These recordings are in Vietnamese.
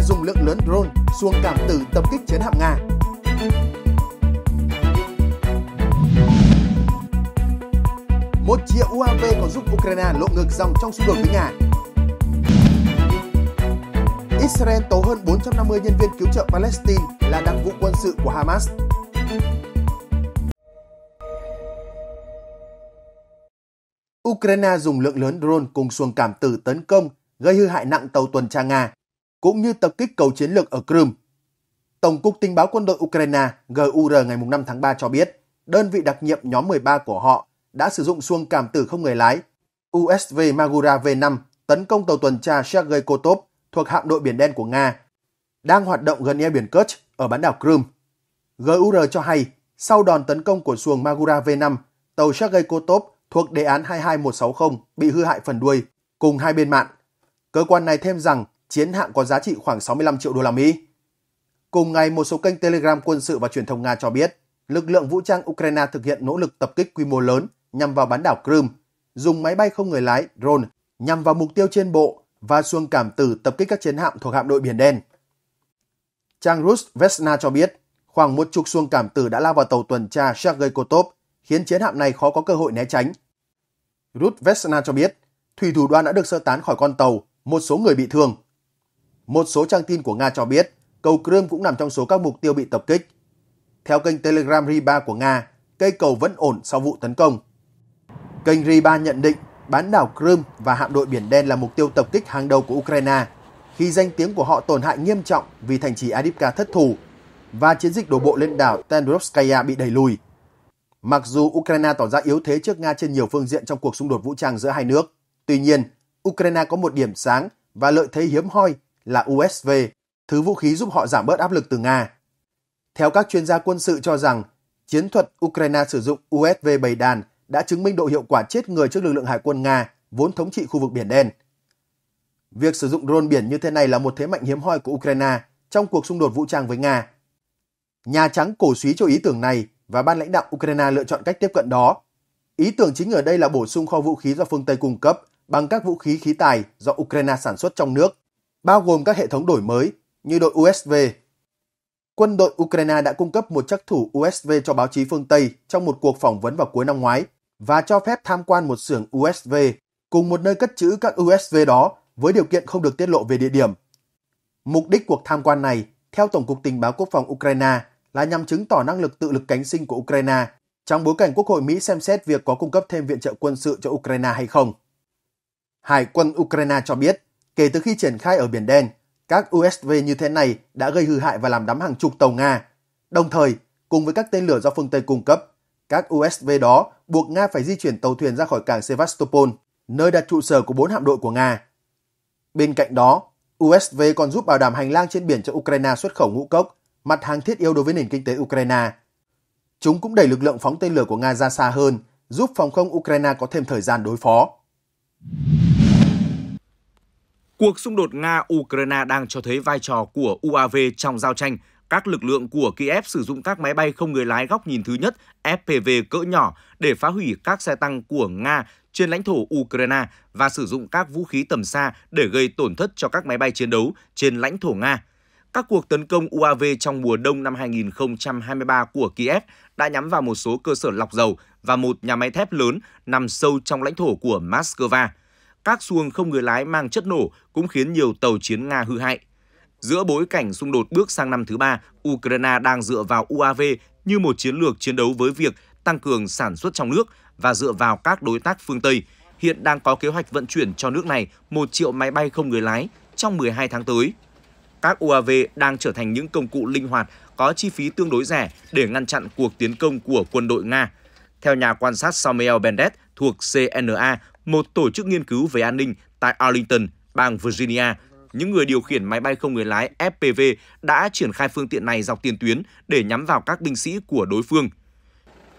dùng lượng lớn drone xuống cảm tử tập kích chiến hạm Nga. Một chĩa UAV còn giúp Ukraine lộ ngược dòng trong xung đột với Nga. Israel tố hơn 450 nhân viên cứu trợ Palestine là đặc vụ quân sự của Hamas. Ukraine dùng lượng lớn drone cùng xuồng cảm tử tấn công, gây hư hại nặng tàu tuần tra Nga cũng như tập kích cầu chiến lược ở Crimea. Tổng cục Tình báo quân đội Ukraine GUR ngày 5 tháng 3 cho biết, đơn vị đặc nhiệm nhóm 13 của họ đã sử dụng xuông cảm tử không người lái USV Magura V5 tấn công tàu tuần tra Sergei Kotov thuộc hạm đội Biển Đen của Nga, đang hoạt động gần eo biển Kerch ở bán đảo Crimea. GUR cho hay, sau đòn tấn công của xuồng Magura V5, tàu Sergei Kotov thuộc đề án 22160 bị hư hại phần đuôi, cùng hai bên mạn. Cơ quan này thêm rằng chiến hạm có giá trị khoảng 65 triệu đô la Mỹ. Cùng ngày, một số kênh Telegram quân sự và truyền thông Nga cho biết, lực lượng vũ trang Ukraine thực hiện nỗ lực tập kích quy mô lớn nhằm vào bán đảo Crimea, dùng máy bay không người lái drone nhằm vào mục tiêu trên bộ và xuồng cảm tử tập kích các chiến hạm thuộc hạm đội Biển Đen. Trang Rus Vesna cho biết, khoảng một chục xuồng cảm tử đã lao vào tàu tuần tra Sergei Kotov, khiến chiến hạm này khó có cơ hội né tránh. Rus Vesna cho biết, thủy thủ đoàn đã được sơ tán khỏi con tàu, một số người bị thương. Một số trang tin của Nga cho biết cầu Crimea cũng nằm trong số các mục tiêu bị tập kích. Theo kênh Telegram Riba của Nga, cây cầu vẫn ổn sau vụ tấn công. Kênh Riba nhận định bán đảo Crimea và hạm đội Biển Đen là mục tiêu tập kích hàng đầu của Ukraine, khi danh tiếng của họ tổn hại nghiêm trọng vì thành trì Adipka thất thủ và chiến dịch đổ bộ lên đảo Tendrovskaya bị đẩy lùi. Mặc dù Ukraine tỏ ra yếu thế trước Nga trên nhiều phương diện trong cuộc xung đột vũ trang giữa hai nước, tuy nhiên, Ukraine có một điểm sáng và lợi thế hiếm hoi là USV, thứ vũ khí giúp họ giảm bớt áp lực từ Nga. Theo các chuyên gia quân sự cho rằng, chiến thuật Ukraine sử dụng USV bầy đàn đã chứng minh độ hiệu quả chết người trước lực lượng hải quân Nga vốn thống trị khu vực Biển Đen. Việc sử dụng drone biển như thế này là một thế mạnh hiếm hoi của Ukraine trong cuộc xung đột vũ trang với Nga. Nhà Trắng cổ suý cho ý tưởng này và ban lãnh đạo Ukraine lựa chọn cách tiếp cận đó. Ý tưởng chính ở đây là bổ sung kho vũ khí do phương Tây cung cấp bằng các vũ khí khí tài do Ukraine sản xuất trong nước bao gồm các hệ thống đổi mới như đội USV. Quân đội Ukraine đã cung cấp một chắc thủ USV cho báo chí phương Tây trong một cuộc phỏng vấn vào cuối năm ngoái và cho phép tham quan một xưởng USV cùng một nơi cất trữ các USV đó với điều kiện không được tiết lộ về địa điểm. Mục đích cuộc tham quan này, theo Tổng cục Tình báo Quốc phòng Ukraine, là nhằm chứng tỏ năng lực tự lực cánh sinh của Ukraine trong bối cảnh Quốc hội Mỹ xem xét việc có cung cấp thêm viện trợ quân sự cho Ukraine hay không. Hải quân Ukraine cho biết, kể từ khi triển khai ở Biển Đen, các USV như thế này đã gây hư hại và làm đắm hàng chục tàu Nga. Đồng thời, cùng với các tên lửa do phương Tây cung cấp, các USV đó buộc Nga phải di chuyển tàu thuyền ra khỏi cảng Sevastopol, nơi đặt trụ sở của bốn hạm đội của Nga. Bên cạnh đó, USV còn giúp bảo đảm hành lang trên biển cho Ukraine xuất khẩu ngũ cốc, mặt hàng thiết yếu đối với nền kinh tế Ukraine. Chúng cũng đẩy lực lượng phóng tên lửa của Nga ra xa hơn, giúp phòng không Ukraine có thêm thời gian đối phó. Cuộc xung đột Nga-Ukraine đang cho thấy vai trò của UAV trong giao tranh. Các lực lượng của Kiev sử dụng các máy bay không người lái góc nhìn thứ nhất FPV cỡ nhỏ để phá hủy các xe tăng của Nga trên lãnh thổ Ukraine và sử dụng các vũ khí tầm xa để gây tổn thất cho các máy bay chiến đấu trên lãnh thổ Nga. Các cuộc tấn công UAV trong mùa đông năm 2023 của Kiev đã nhắm vào một số cơ sở lọc dầu và một nhà máy thép lớn nằm sâu trong lãnh thổ của Moscow các xuồng không người lái mang chất nổ cũng khiến nhiều tàu chiến Nga hư hại. Giữa bối cảnh xung đột bước sang năm thứ ba, Ukraine đang dựa vào UAV như một chiến lược chiến đấu với việc tăng cường sản xuất trong nước và dựa vào các đối tác phương Tây. Hiện đang có kế hoạch vận chuyển cho nước này 1 triệu máy bay không người lái trong 12 tháng tới. Các UAV đang trở thành những công cụ linh hoạt có chi phí tương đối rẻ để ngăn chặn cuộc tiến công của quân đội Nga. Theo nhà quan sát Samuel Bendet thuộc CNA, một tổ chức nghiên cứu về an ninh tại Arlington, bang Virginia. Những người điều khiển máy bay không người lái FPV đã triển khai phương tiện này dọc tiền tuyến để nhắm vào các binh sĩ của đối phương.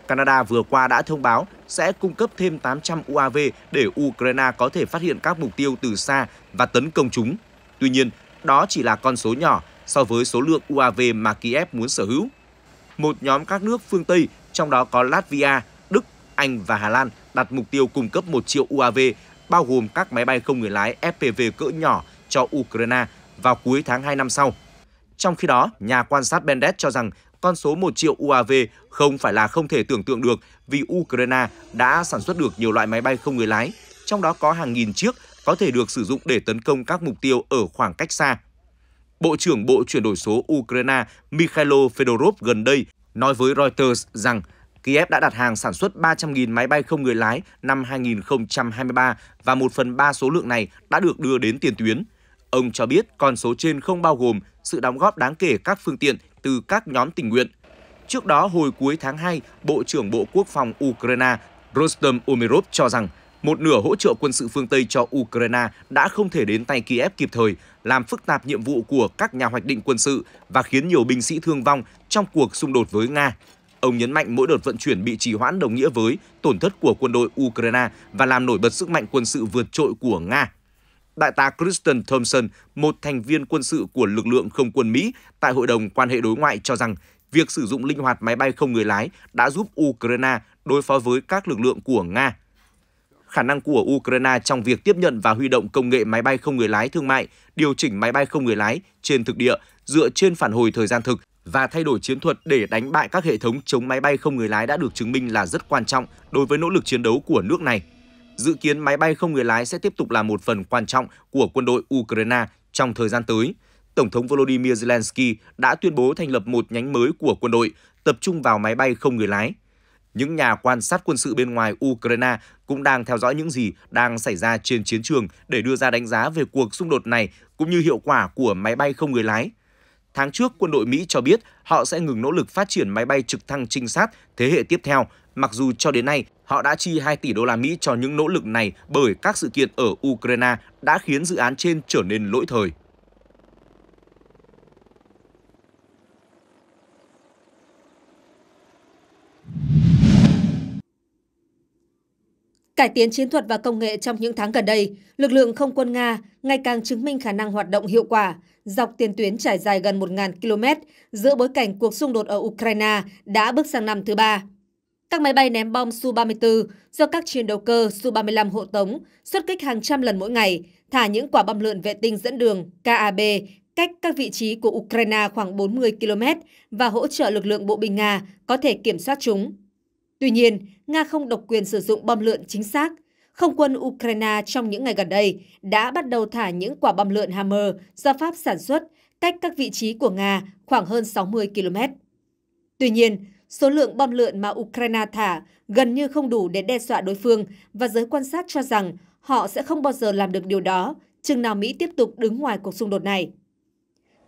Canada vừa qua đã thông báo sẽ cung cấp thêm 800 UAV để Ukraine có thể phát hiện các mục tiêu từ xa và tấn công chúng. Tuy nhiên, đó chỉ là con số nhỏ so với số lượng UAV mà Kiev muốn sở hữu. Một nhóm các nước phương Tây, trong đó có Latvia, Đức, Anh và Hà Lan đặt mục tiêu cung cấp 1 triệu UAV, bao gồm các máy bay không người lái FPV cỡ nhỏ cho Ukraine vào cuối tháng 2 năm sau. Trong khi đó, nhà quan sát Bendet cho rằng con số 1 triệu UAV không phải là không thể tưởng tượng được vì Ukraine đã sản xuất được nhiều loại máy bay không người lái, trong đó có hàng nghìn chiếc có thể được sử dụng để tấn công các mục tiêu ở khoảng cách xa. Bộ trưởng Bộ chuyển đổi số Ukraine Mikhailo Fedorov gần đây nói với Reuters rằng Kiev đã đặt hàng sản xuất 300.000 máy bay không người lái năm 2023 và một phần ba số lượng này đã được đưa đến tiền tuyến. Ông cho biết con số trên không bao gồm sự đóng góp đáng kể các phương tiện từ các nhóm tình nguyện. Trước đó, hồi cuối tháng 2, Bộ trưởng Bộ Quốc phòng Ukraine Rostam Umerov cho rằng một nửa hỗ trợ quân sự phương Tây cho Ukraine đã không thể đến tay Kiev kịp thời, làm phức tạp nhiệm vụ của các nhà hoạch định quân sự và khiến nhiều binh sĩ thương vong trong cuộc xung đột với Nga. Ông nhấn mạnh mỗi đợt vận chuyển bị trì hoãn đồng nghĩa với tổn thất của quân đội Ukraine và làm nổi bật sức mạnh quân sự vượt trội của Nga. Đại tá Kristen Thompson, một thành viên quân sự của lực lượng không quân Mỹ tại Hội đồng quan hệ đối ngoại cho rằng việc sử dụng linh hoạt máy bay không người lái đã giúp Ukraine đối phó với các lực lượng của Nga. Khả năng của Ukraine trong việc tiếp nhận và huy động công nghệ máy bay không người lái thương mại, điều chỉnh máy bay không người lái trên thực địa dựa trên phản hồi thời gian thực và thay đổi chiến thuật để đánh bại các hệ thống chống máy bay không người lái đã được chứng minh là rất quan trọng đối với nỗ lực chiến đấu của nước này. Dự kiến máy bay không người lái sẽ tiếp tục là một phần quan trọng của quân đội Ukraine trong thời gian tới. Tổng thống Volodymyr Zelensky đã tuyên bố thành lập một nhánh mới của quân đội tập trung vào máy bay không người lái. Những nhà quan sát quân sự bên ngoài Ukraine cũng đang theo dõi những gì đang xảy ra trên chiến trường để đưa ra đánh giá về cuộc xung đột này cũng như hiệu quả của máy bay không người lái. Tháng trước, quân đội Mỹ cho biết họ sẽ ngừng nỗ lực phát triển máy bay trực thăng trinh sát thế hệ tiếp theo, mặc dù cho đến nay họ đã chi 2 tỷ đô la Mỹ cho những nỗ lực này bởi các sự kiện ở Ukraine đã khiến dự án trên trở nên lỗi thời. Cải tiến chiến thuật và công nghệ trong những tháng gần đây, lực lượng không quân Nga ngày càng chứng minh khả năng hoạt động hiệu quả dọc tiền tuyến trải dài gần 1.000 km giữa bối cảnh cuộc xung đột ở Ukraine đã bước sang năm thứ ba. Các máy bay ném bom Su-34 do các chiến đấu cơ Su-35 hộ tống xuất kích hàng trăm lần mỗi ngày, thả những quả bom lượn vệ tinh dẫn đường KAB cách các vị trí của Ukraine khoảng 40 km và hỗ trợ lực lượng bộ binh Nga có thể kiểm soát chúng. Tuy nhiên, Nga không độc quyền sử dụng bom lượn chính xác. Không quân Ukraine trong những ngày gần đây đã bắt đầu thả những quả bom lượn Hammer do Pháp sản xuất cách các vị trí của Nga khoảng hơn 60 km. Tuy nhiên, số lượng bom lượn mà Ukraine thả gần như không đủ để đe dọa đối phương và giới quan sát cho rằng họ sẽ không bao giờ làm được điều đó chừng nào Mỹ tiếp tục đứng ngoài cuộc xung đột này.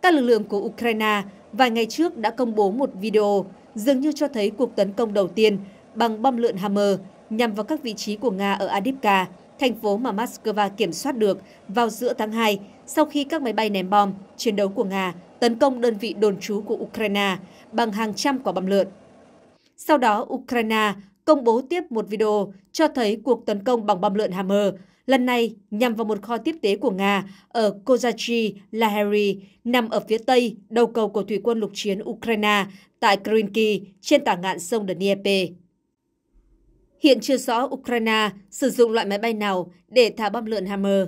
Các lực lượng của Ukraine vài ngày trước đã công bố một video dường như cho thấy cuộc tấn công đầu tiên bằng bom lượn Hammer nhằm vào các vị trí của Nga ở Adipka, thành phố mà Moscow kiểm soát được vào giữa tháng 2 sau khi các máy bay ném bom, chiến đấu của Nga tấn công đơn vị đồn trú của Ukraine bằng hàng trăm quả bom lượn. Sau đó, Ukraine công bố tiếp một video cho thấy cuộc tấn công bằng bom lượn Hammer, lần này nhằm vào một kho tiếp tế của Nga ở Kozachi Laheri, nằm ở phía tây đầu cầu của thủy quân lục chiến Ukraine tại Krynki trên tả ngạn sông Dnieper. Hiện chưa rõ Ukraine sử dụng loại máy bay nào để thả bom lượn Hammer.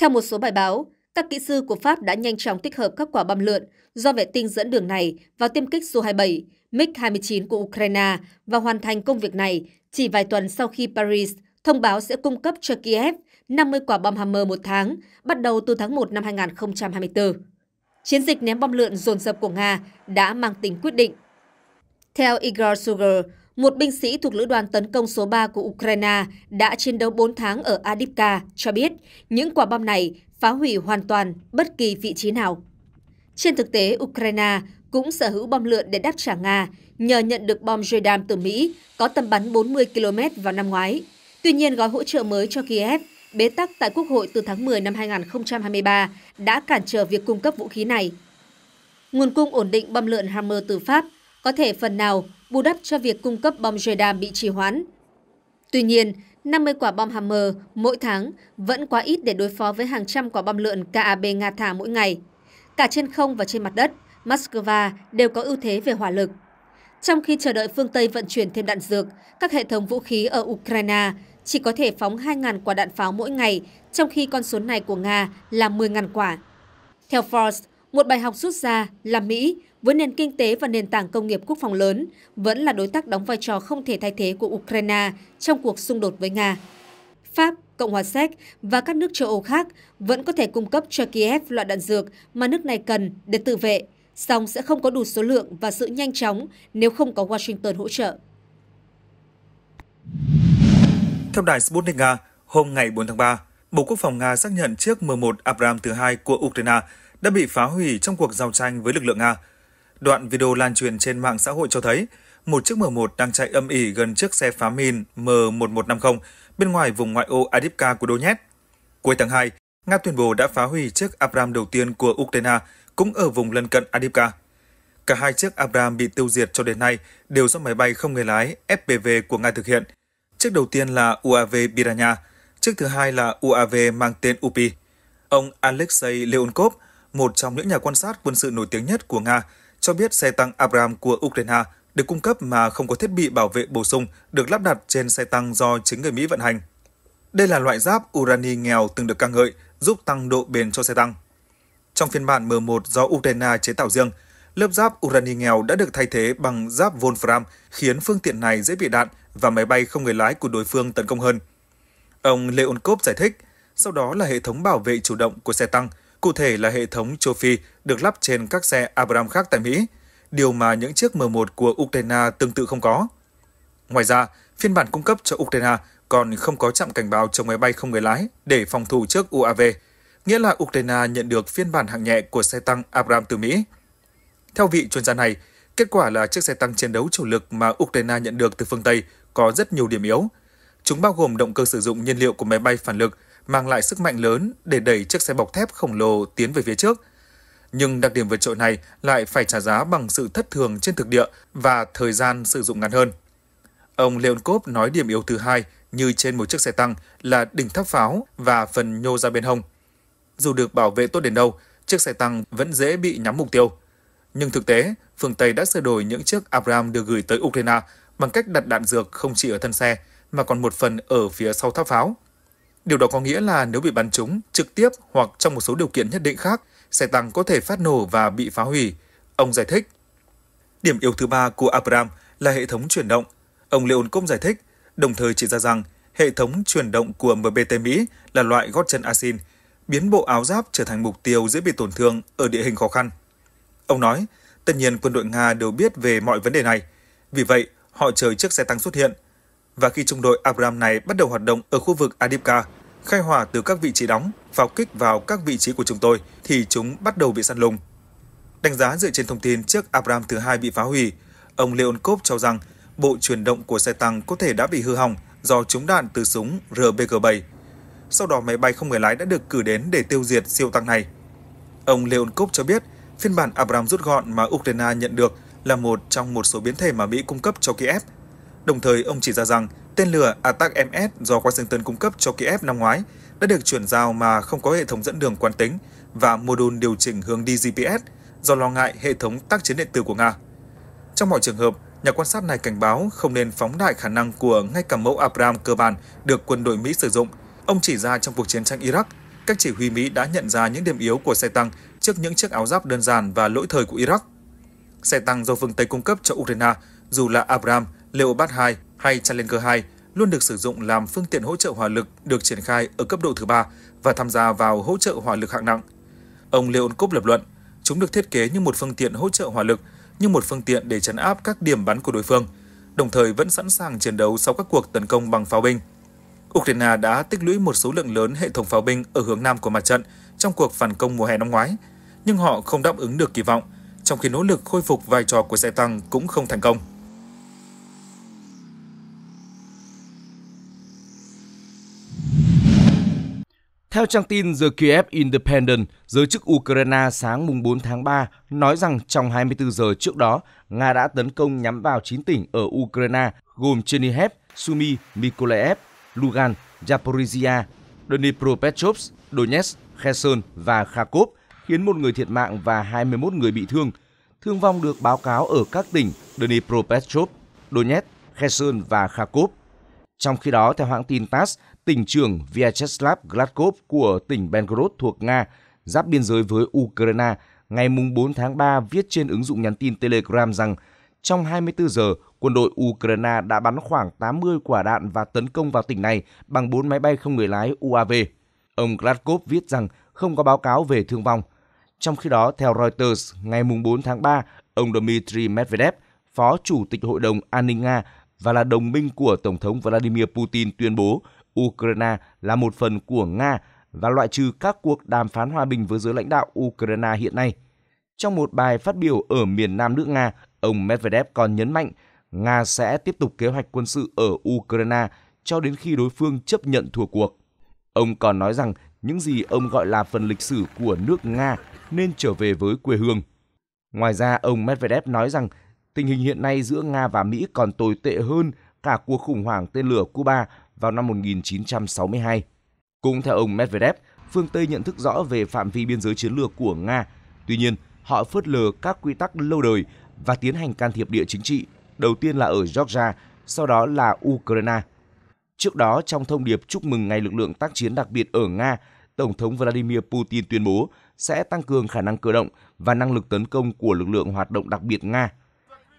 Theo một số bài báo, các kỹ sư của Pháp đã nhanh chóng tích hợp các quả bom lượn do vệ tinh dẫn đường này vào tiêm kích Su-27, MiG-29 của Ukraine và hoàn thành công việc này chỉ vài tuần sau khi Paris thông báo sẽ cung cấp cho Kiev 50 quả bom Hammer một tháng, bắt đầu từ tháng 1 năm 2024. Chiến dịch ném bom lượn dồn dập của Nga đã mang tính quyết định. Theo Igor Sugar, một binh sĩ thuộc lữ đoàn tấn công số 3 của Ukraine đã chiến đấu 4 tháng ở Adipka, cho biết những quả bom này phá hủy hoàn toàn bất kỳ vị trí nào. Trên thực tế, Ukraine cũng sở hữu bom lượn để đáp trả Nga nhờ nhận được bom JDAM từ Mỹ có tầm bắn 40 km vào năm ngoái. Tuy nhiên, gói hỗ trợ mới cho Kiev bế tắc tại Quốc hội từ tháng 10 năm 2023 đã cản trở việc cung cấp vũ khí này. Nguồn cung ổn định bom lượn Hammer từ Pháp có thể phần nào bù đắp cho việc cung cấp bom radar bị trì hoãn. Tuy nhiên, 50 quả bom Hammer mỗi tháng vẫn quá ít để đối phó với hàng trăm quả bom lượn KAB Nga thả mỗi ngày. Cả trên không và trên mặt đất, Moscow đều có ưu thế về hỏa lực. Trong khi chờ đợi phương Tây vận chuyển thêm đạn dược, các hệ thống vũ khí ở Ukraine chỉ có thể phóng 2.000 quả đạn pháo mỗi ngày, trong khi con số này của Nga là 10.000 quả. Theo Forbes, một bài học rút ra là Mỹ, với nền kinh tế và nền tảng công nghiệp quốc phòng lớn, vẫn là đối tác đóng vai trò không thể thay thế của Ukraine trong cuộc xung đột với Nga. Pháp, Cộng hòa Séc và các nước châu Âu khác vẫn có thể cung cấp cho Kiev loại đạn dược mà nước này cần để tự vệ, song sẽ không có đủ số lượng và sự nhanh chóng nếu không có Washington hỗ trợ. Theo đài Sputnik Nga, hôm ngày 4 tháng 3, Bộ Quốc phòng Nga xác nhận chiếc M1 Abram thứ hai của Ukraine đã bị phá hủy trong cuộc giao tranh với lực lượng Nga. Đoạn video lan truyền trên mạng xã hội cho thấy một chiếc M1 đang chạy âm ỉ gần chiếc xe phá min M1150 bên ngoài vùng ngoại ô Adipka của Donetsk. Cuối tháng 2, Nga tuyên bố đã phá hủy chiếc Abram đầu tiên của Ukraine cũng ở vùng lân cận Adipka. Cả hai chiếc Abram bị tiêu diệt cho đến nay đều do máy bay không người lái FPV của Nga thực hiện. Chiếc đầu tiên là UAV Piranya, chiếc thứ hai là UAV mang tên Upi. Ông Alexei Leonkov, một trong những nhà quan sát quân sự nổi tiếng nhất của Nga, cho biết xe tăng abram của Ukraine được cung cấp mà không có thiết bị bảo vệ bổ sung được lắp đặt trên xe tăng do chính người Mỹ vận hành. Đây là loại giáp urani nghèo từng được ca ngợi, giúp tăng độ bền cho xe tăng. Trong phiên bản M1 do Ukraine chế tạo riêng, lớp giáp urani nghèo đã được thay thế bằng giáp Wolfram, khiến phương tiện này dễ bị đạn và máy bay không người lái của đối phương tấn công hơn. Ông Leonkov giải thích, sau đó là hệ thống bảo vệ chủ động của xe tăng – cụ thể là hệ thống châu Phi được lắp trên các xe abram khác tại Mỹ, điều mà những chiếc M1 của Ukraine tương tự không có. Ngoài ra, phiên bản cung cấp cho Ukraine còn không có chạm cảnh báo chống máy bay không người lái để phòng thủ trước UAV, nghĩa là Ukraine nhận được phiên bản hạng nhẹ của xe tăng abram từ Mỹ. Theo vị chuyên gia này, kết quả là chiếc xe tăng chiến đấu chủ lực mà Ukraine nhận được từ phương Tây có rất nhiều điểm yếu. Chúng bao gồm động cơ sử dụng nhiên liệu của máy bay phản lực mang lại sức mạnh lớn để đẩy chiếc xe bọc thép khổng lồ tiến về phía trước. Nhưng đặc điểm vượt trội này lại phải trả giá bằng sự thất thường trên thực địa và thời gian sử dụng ngắn hơn. Ông Leonkov nói điểm yếu thứ hai như trên một chiếc xe tăng là đỉnh tháp pháo và phần nhô ra bên hông. Dù được bảo vệ tốt đến đâu, chiếc xe tăng vẫn dễ bị nhắm mục tiêu. Nhưng thực tế, phương Tây đã sửa đổi những chiếc Abrams được gửi tới Ukraine bằng cách đặt đạn dược không chỉ ở thân xe mà còn một phần ở phía sau tháp pháo. Điều đó có nghĩa là nếu bị bắn trúng, trực tiếp hoặc trong một số điều kiện nhất định khác, xe tăng có thể phát nổ và bị phá hủy. Ông giải thích. Điểm yếu thứ ba của Abram là hệ thống chuyển động. Ông Leonkov giải thích, đồng thời chỉ ra rằng hệ thống chuyển động của MBT Mỹ là loại gót chân asin, biến bộ áo giáp trở thành mục tiêu dễ bị tổn thương ở địa hình khó khăn. Ông nói, tất nhiên quân đội Nga đều biết về mọi vấn đề này. Vì vậy, họ chờ chiếc xe tăng xuất hiện – và khi trung đội Abrams này bắt đầu hoạt động ở khu vực Adipka, khai hỏa từ các vị trí đóng, pháo kích vào các vị trí của chúng tôi, thì chúng bắt đầu bị săn lùng. Đánh giá dựa trên thông tin trước Abrams thứ hai bị phá hủy, ông Leonkov cho rằng bộ chuyển động của xe tăng có thể đã bị hư hỏng do trúng đạn từ súng RPG-7. Sau đó máy bay không người lái đã được cử đến để tiêu diệt siêu tăng này. Ông Leonkov cho biết, phiên bản Abrams rút gọn mà Ukraine nhận được là một trong một số biến thể mà Mỹ cung cấp cho Kiev – Đồng thời, ông chỉ ra rằng tên lửa Atak-MS do Washington cung cấp cho Kiev năm ngoái đã được chuyển giao mà không có hệ thống dẫn đường quan tính và mô đun điều chỉnh hướng đi GPS do lo ngại hệ thống tác chiến điện tử của Nga. Trong mọi trường hợp, nhà quan sát này cảnh báo không nên phóng đại khả năng của ngay cả mẫu Abrams cơ bản được quân đội Mỹ sử dụng. Ông chỉ ra trong cuộc chiến tranh Iraq, các chỉ huy Mỹ đã nhận ra những điểm yếu của xe tăng trước những chiếc áo giáp đơn giản và lỗi thời của Iraq. Xe tăng do phương Tây cung cấp cho Ukraine, dù là Abrams, Leopard 2 hay Challenger 2 luôn được sử dụng làm phương tiện hỗ trợ hỏa lực được triển khai ở cấp độ thứ ba và tham gia vào hỗ trợ hỏa lực hạng nặng. Ông Leon Leonkov lập luận, chúng được thiết kế như một phương tiện hỗ trợ hỏa lực, như một phương tiện để chấn áp các điểm bắn của đối phương, đồng thời vẫn sẵn sàng chiến đấu sau các cuộc tấn công bằng pháo binh. Ukraine đã tích lũy một số lượng lớn hệ thống pháo binh ở hướng nam của mặt trận trong cuộc phản công mùa hè năm ngoái, nhưng họ không đáp ứng được kỳ vọng, trong khi nỗ lực khôi phục vai trò của xe tăng cũng không thành công. Theo trang tin The Kiev Independent, giới chức Ukraine sáng mùng 4 tháng 3 nói rằng trong 24 giờ trước đó, Nga đã tấn công nhắm vào 9 tỉnh ở Ukraine gồm Chernihiv, Sumy, Mykolaiv, Lugan, Zaporizhia, Dnipropetrovsk, Donetsk, Kherson và Kharkov, khiến một người thiệt mạng và 21 người bị thương. Thương vong được báo cáo ở các tỉnh Dnipropetrovsk, Donetsk, Kherson và Kharkov. Trong khi đó, theo hãng tin TASS, tỉnh trưởng Vyacheslav Gladkov của tỉnh Belgorod thuộc Nga, giáp biên giới với Ukraine, ngày 4 tháng 3 viết trên ứng dụng nhắn tin Telegram rằng trong 24 giờ, quân đội Ukraine đã bắn khoảng 80 quả đạn và tấn công vào tỉnh này bằng 4 máy bay không người lái UAV. Ông Gladkov viết rằng không có báo cáo về thương vong. Trong khi đó, theo Reuters, ngày 4 tháng 3, ông Dmitry Medvedev, Phó Chủ tịch Hội đồng An ninh Nga và là đồng minh của Tổng thống Vladimir Putin tuyên bố Ukraine là một phần của Nga và loại trừ các cuộc đàm phán hòa bình với giới lãnh đạo Ukraine hiện nay. Trong một bài phát biểu ở miền nam nước Nga, ông Medvedev còn nhấn mạnh Nga sẽ tiếp tục kế hoạch quân sự ở Ukraine cho đến khi đối phương chấp nhận thua cuộc. Ông còn nói rằng những gì ông gọi là phần lịch sử của nước Nga nên trở về với quê hương. Ngoài ra, ông Medvedev nói rằng tình hình hiện nay giữa Nga và Mỹ còn tồi tệ hơn cả cuộc khủng hoảng tên lửa Cuba vào năm 1962. Cũng theo ông Medvedev, phương Tây nhận thức rõ về phạm vi biên giới chiến lược của Nga. Tuy nhiên, họ phớt lờ các quy tắc lâu đời và tiến hành can thiệp địa chính trị, đầu tiên là ở Georgia, sau đó là Ukraine. Trước đó, trong thông điệp chúc mừng Ngày lực lượng tác chiến đặc biệt ở Nga, Tổng thống Vladimir Putin tuyên bố sẽ tăng cường khả năng cơ động và năng lực tấn công của lực lượng hoạt động đặc biệt Nga.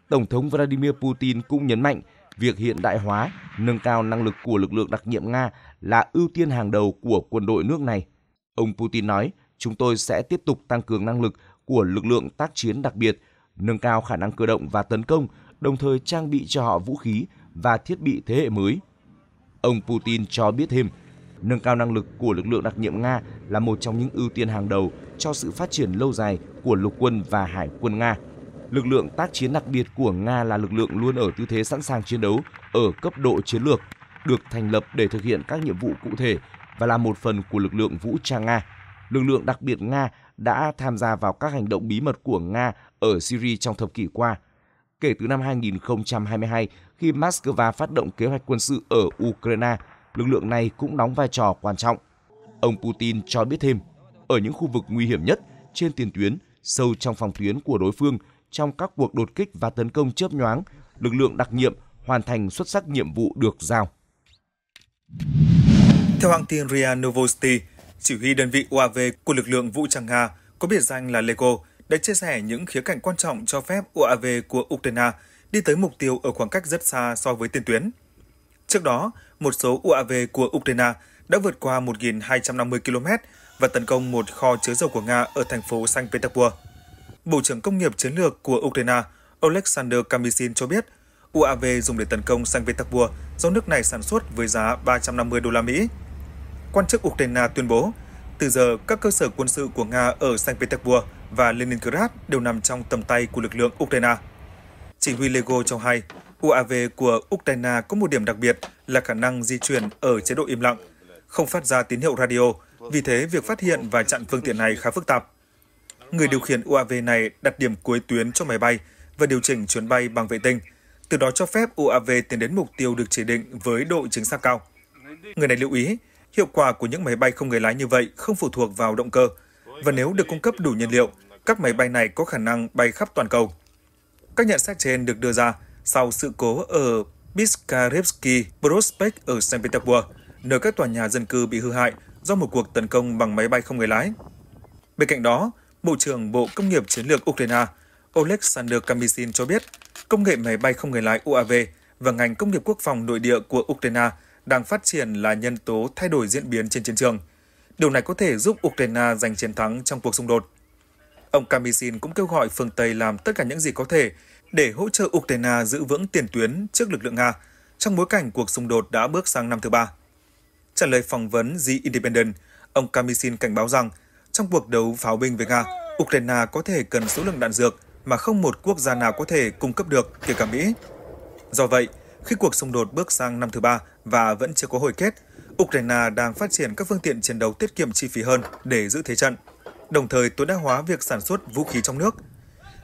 Tổng thống Vladimir Putin cũng nhấn mạnh việc hiện đại hóa, nâng cao năng lực của lực lượng đặc nhiệm Nga là ưu tiên hàng đầu của quân đội nước này. Ông Putin nói, chúng tôi sẽ tiếp tục tăng cường năng lực của lực lượng tác chiến đặc biệt, nâng cao khả năng cơ động và tấn công, đồng thời trang bị cho họ vũ khí và thiết bị thế hệ mới. Ông Putin cho biết thêm, nâng cao năng lực của lực lượng đặc nhiệm Nga là một trong những ưu tiên hàng đầu cho sự phát triển lâu dài của lục quân và hải quân Nga lực lượng tác chiến đặc biệt của Nga là lực lượng luôn ở tư thế sẵn sàng chiến đấu ở cấp độ chiến lược, được thành lập để thực hiện các nhiệm vụ cụ thể và là một phần của lực lượng vũ trang Nga. Lực lượng đặc biệt Nga đã tham gia vào các hành động bí mật của Nga ở Syria trong thập kỷ qua. Kể từ năm 2022, khi Moscow phát động kế hoạch quân sự ở Ukraine, lực lượng này cũng đóng vai trò quan trọng. Ông Putin cho biết thêm, ở những khu vực nguy hiểm nhất trên tiền tuyến, sâu trong phòng tuyến của đối phương trong các cuộc đột kích và tấn công chớp nhoáng, lực lượng đặc nhiệm hoàn thành xuất sắc nhiệm vụ được giao. Theo hãng tin RIA Novosti, chỉ huy đơn vị UAV của lực lượng vũ trang Nga có biệt danh là Lego đã chia sẻ những khía cạnh quan trọng cho phép UAV của Ukraine đi tới mục tiêu ở khoảng cách rất xa so với tiền tuyến. Trước đó, một số UAV của Ukraine đã vượt qua 1.250 km và tấn công một kho chứa dầu của Nga ở thành phố Saint Petersburg. Bộ trưởng Công nghiệp Chiến lược của Ukraine Oleksandr Kamysin cho biết UAV dùng để tấn công Saint Petersburg do nước này sản xuất với giá 350 đô la Mỹ. Quan chức Ukraine tuyên bố, từ giờ các cơ sở quân sự của Nga ở Saint Petersburg và Leningrad đều nằm trong tầm tay của lực lượng Ukraine. Chỉ huy Lego cho hay, UAV của Ukraine có một điểm đặc biệt là khả năng di chuyển ở chế độ im lặng, không phát ra tín hiệu radio, vì thế việc phát hiện và chặn phương tiện này khá phức tạp người điều khiển UAV này đặt điểm cuối tuyến cho máy bay và điều chỉnh chuyến bay bằng vệ tinh, từ đó cho phép UAV tiến đến mục tiêu được chỉ định với độ chính xác cao. Người này lưu ý, hiệu quả của những máy bay không người lái như vậy không phụ thuộc vào động cơ, và nếu được cung cấp đủ nhiên liệu, các máy bay này có khả năng bay khắp toàn cầu. Các nhận xét trên được đưa ra sau sự cố ở Biskarevsky Prospect ở St. Petersburg, nơi các tòa nhà dân cư bị hư hại do một cuộc tấn công bằng máy bay không người lái. Bên cạnh đó, Bộ trưởng Bộ Công nghiệp Chiến lược Ukraine Oleksandr Kamishin cho biết, công nghệ máy bay không người lái UAV và ngành công nghiệp quốc phòng nội địa của Ukraine đang phát triển là nhân tố thay đổi diễn biến trên chiến trường. Điều này có thể giúp Ukraine giành chiến thắng trong cuộc xung đột. Ông Kamishin cũng kêu gọi phương Tây làm tất cả những gì có thể để hỗ trợ Ukraine giữ vững tiền tuyến trước lực lượng Nga trong bối cảnh cuộc xung đột đã bước sang năm thứ ba. Trả lời phỏng vấn The Independent, ông Kamishin cảnh báo rằng trong cuộc đấu pháo binh với Nga, Ukraine có thể cần số lượng đạn dược mà không một quốc gia nào có thể cung cấp được, kể cả Mỹ. Do vậy, khi cuộc xung đột bước sang năm thứ ba và vẫn chưa có hồi kết, Ukraine đang phát triển các phương tiện chiến đấu tiết kiệm chi phí hơn để giữ thế trận, đồng thời tối đa hóa việc sản xuất vũ khí trong nước.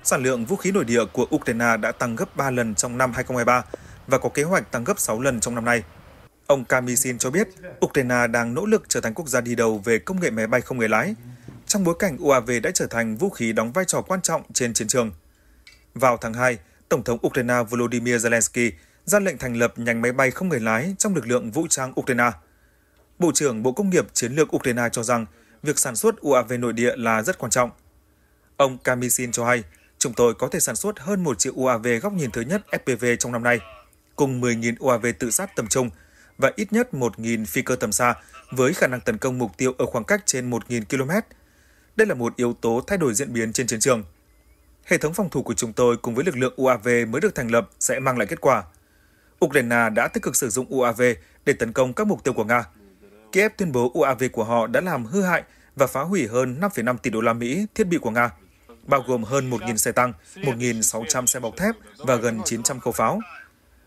Sản lượng vũ khí nội địa của Ukraine đã tăng gấp 3 lần trong năm 2023 và có kế hoạch tăng gấp 6 lần trong năm nay. Ông Kamishin cho biết, Ukraine đang nỗ lực trở thành quốc gia đi đầu về công nghệ máy bay không người lái, trong bối cảnh UAV đã trở thành vũ khí đóng vai trò quan trọng trên chiến trường. Vào tháng 2, Tổng thống Ukraine Volodymyr Zelensky ra lệnh thành lập nhánh máy bay không người lái trong lực lượng vũ trang Ukraine. Bộ trưởng Bộ Công nghiệp Chiến lược Ukraine cho rằng việc sản xuất UAV nội địa là rất quan trọng. Ông Kamisin cho hay, chúng tôi có thể sản xuất hơn 1 triệu UAV góc nhìn thứ nhất FPV trong năm nay, cùng 10.000 UAV tự sát tầm trung và ít nhất 1.000 phi cơ tầm xa với khả năng tấn công mục tiêu ở khoảng cách trên 1.000 km đây là một yếu tố thay đổi diễn biến trên chiến trường. Hệ thống phòng thủ của chúng tôi cùng với lực lượng UAV mới được thành lập sẽ mang lại kết quả. Ukraine đã tích cực sử dụng UAV để tấn công các mục tiêu của Nga. Kiev tuyên bố UAV của họ đã làm hư hại và phá hủy hơn 5,5 tỷ đô la Mỹ thiết bị của Nga, bao gồm hơn 1.000 xe tăng, 1.600 xe bọc thép và gần 900 khẩu pháo.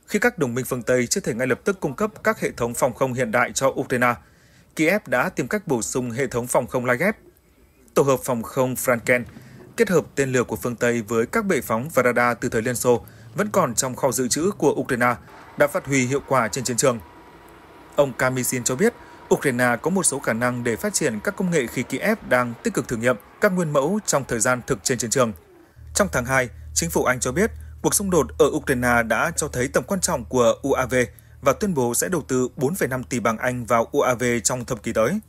Khi các đồng minh phương Tây chưa thể ngay lập tức cung cấp các hệ thống phòng không hiện đại cho Ukraine, Kiev đã tìm cách bổ sung hệ thống phòng không lai ghép tổ hợp phòng không Franken, kết hợp tên lửa của phương Tây với các bệ phóng và radar từ thời Liên Xô vẫn còn trong kho dự trữ của Ukraine đã phát huy hiệu quả trên chiến trường. Ông Kamishin cho biết, Ukraine có một số khả năng để phát triển các công nghệ khi Kiev đang tích cực thử nghiệm các nguyên mẫu trong thời gian thực trên chiến trường. Trong tháng 2, chính phủ Anh cho biết cuộc xung đột ở Ukraine đã cho thấy tầm quan trọng của UAV và tuyên bố sẽ đầu tư 4,5 tỷ bảng Anh vào UAV trong thập kỷ tới.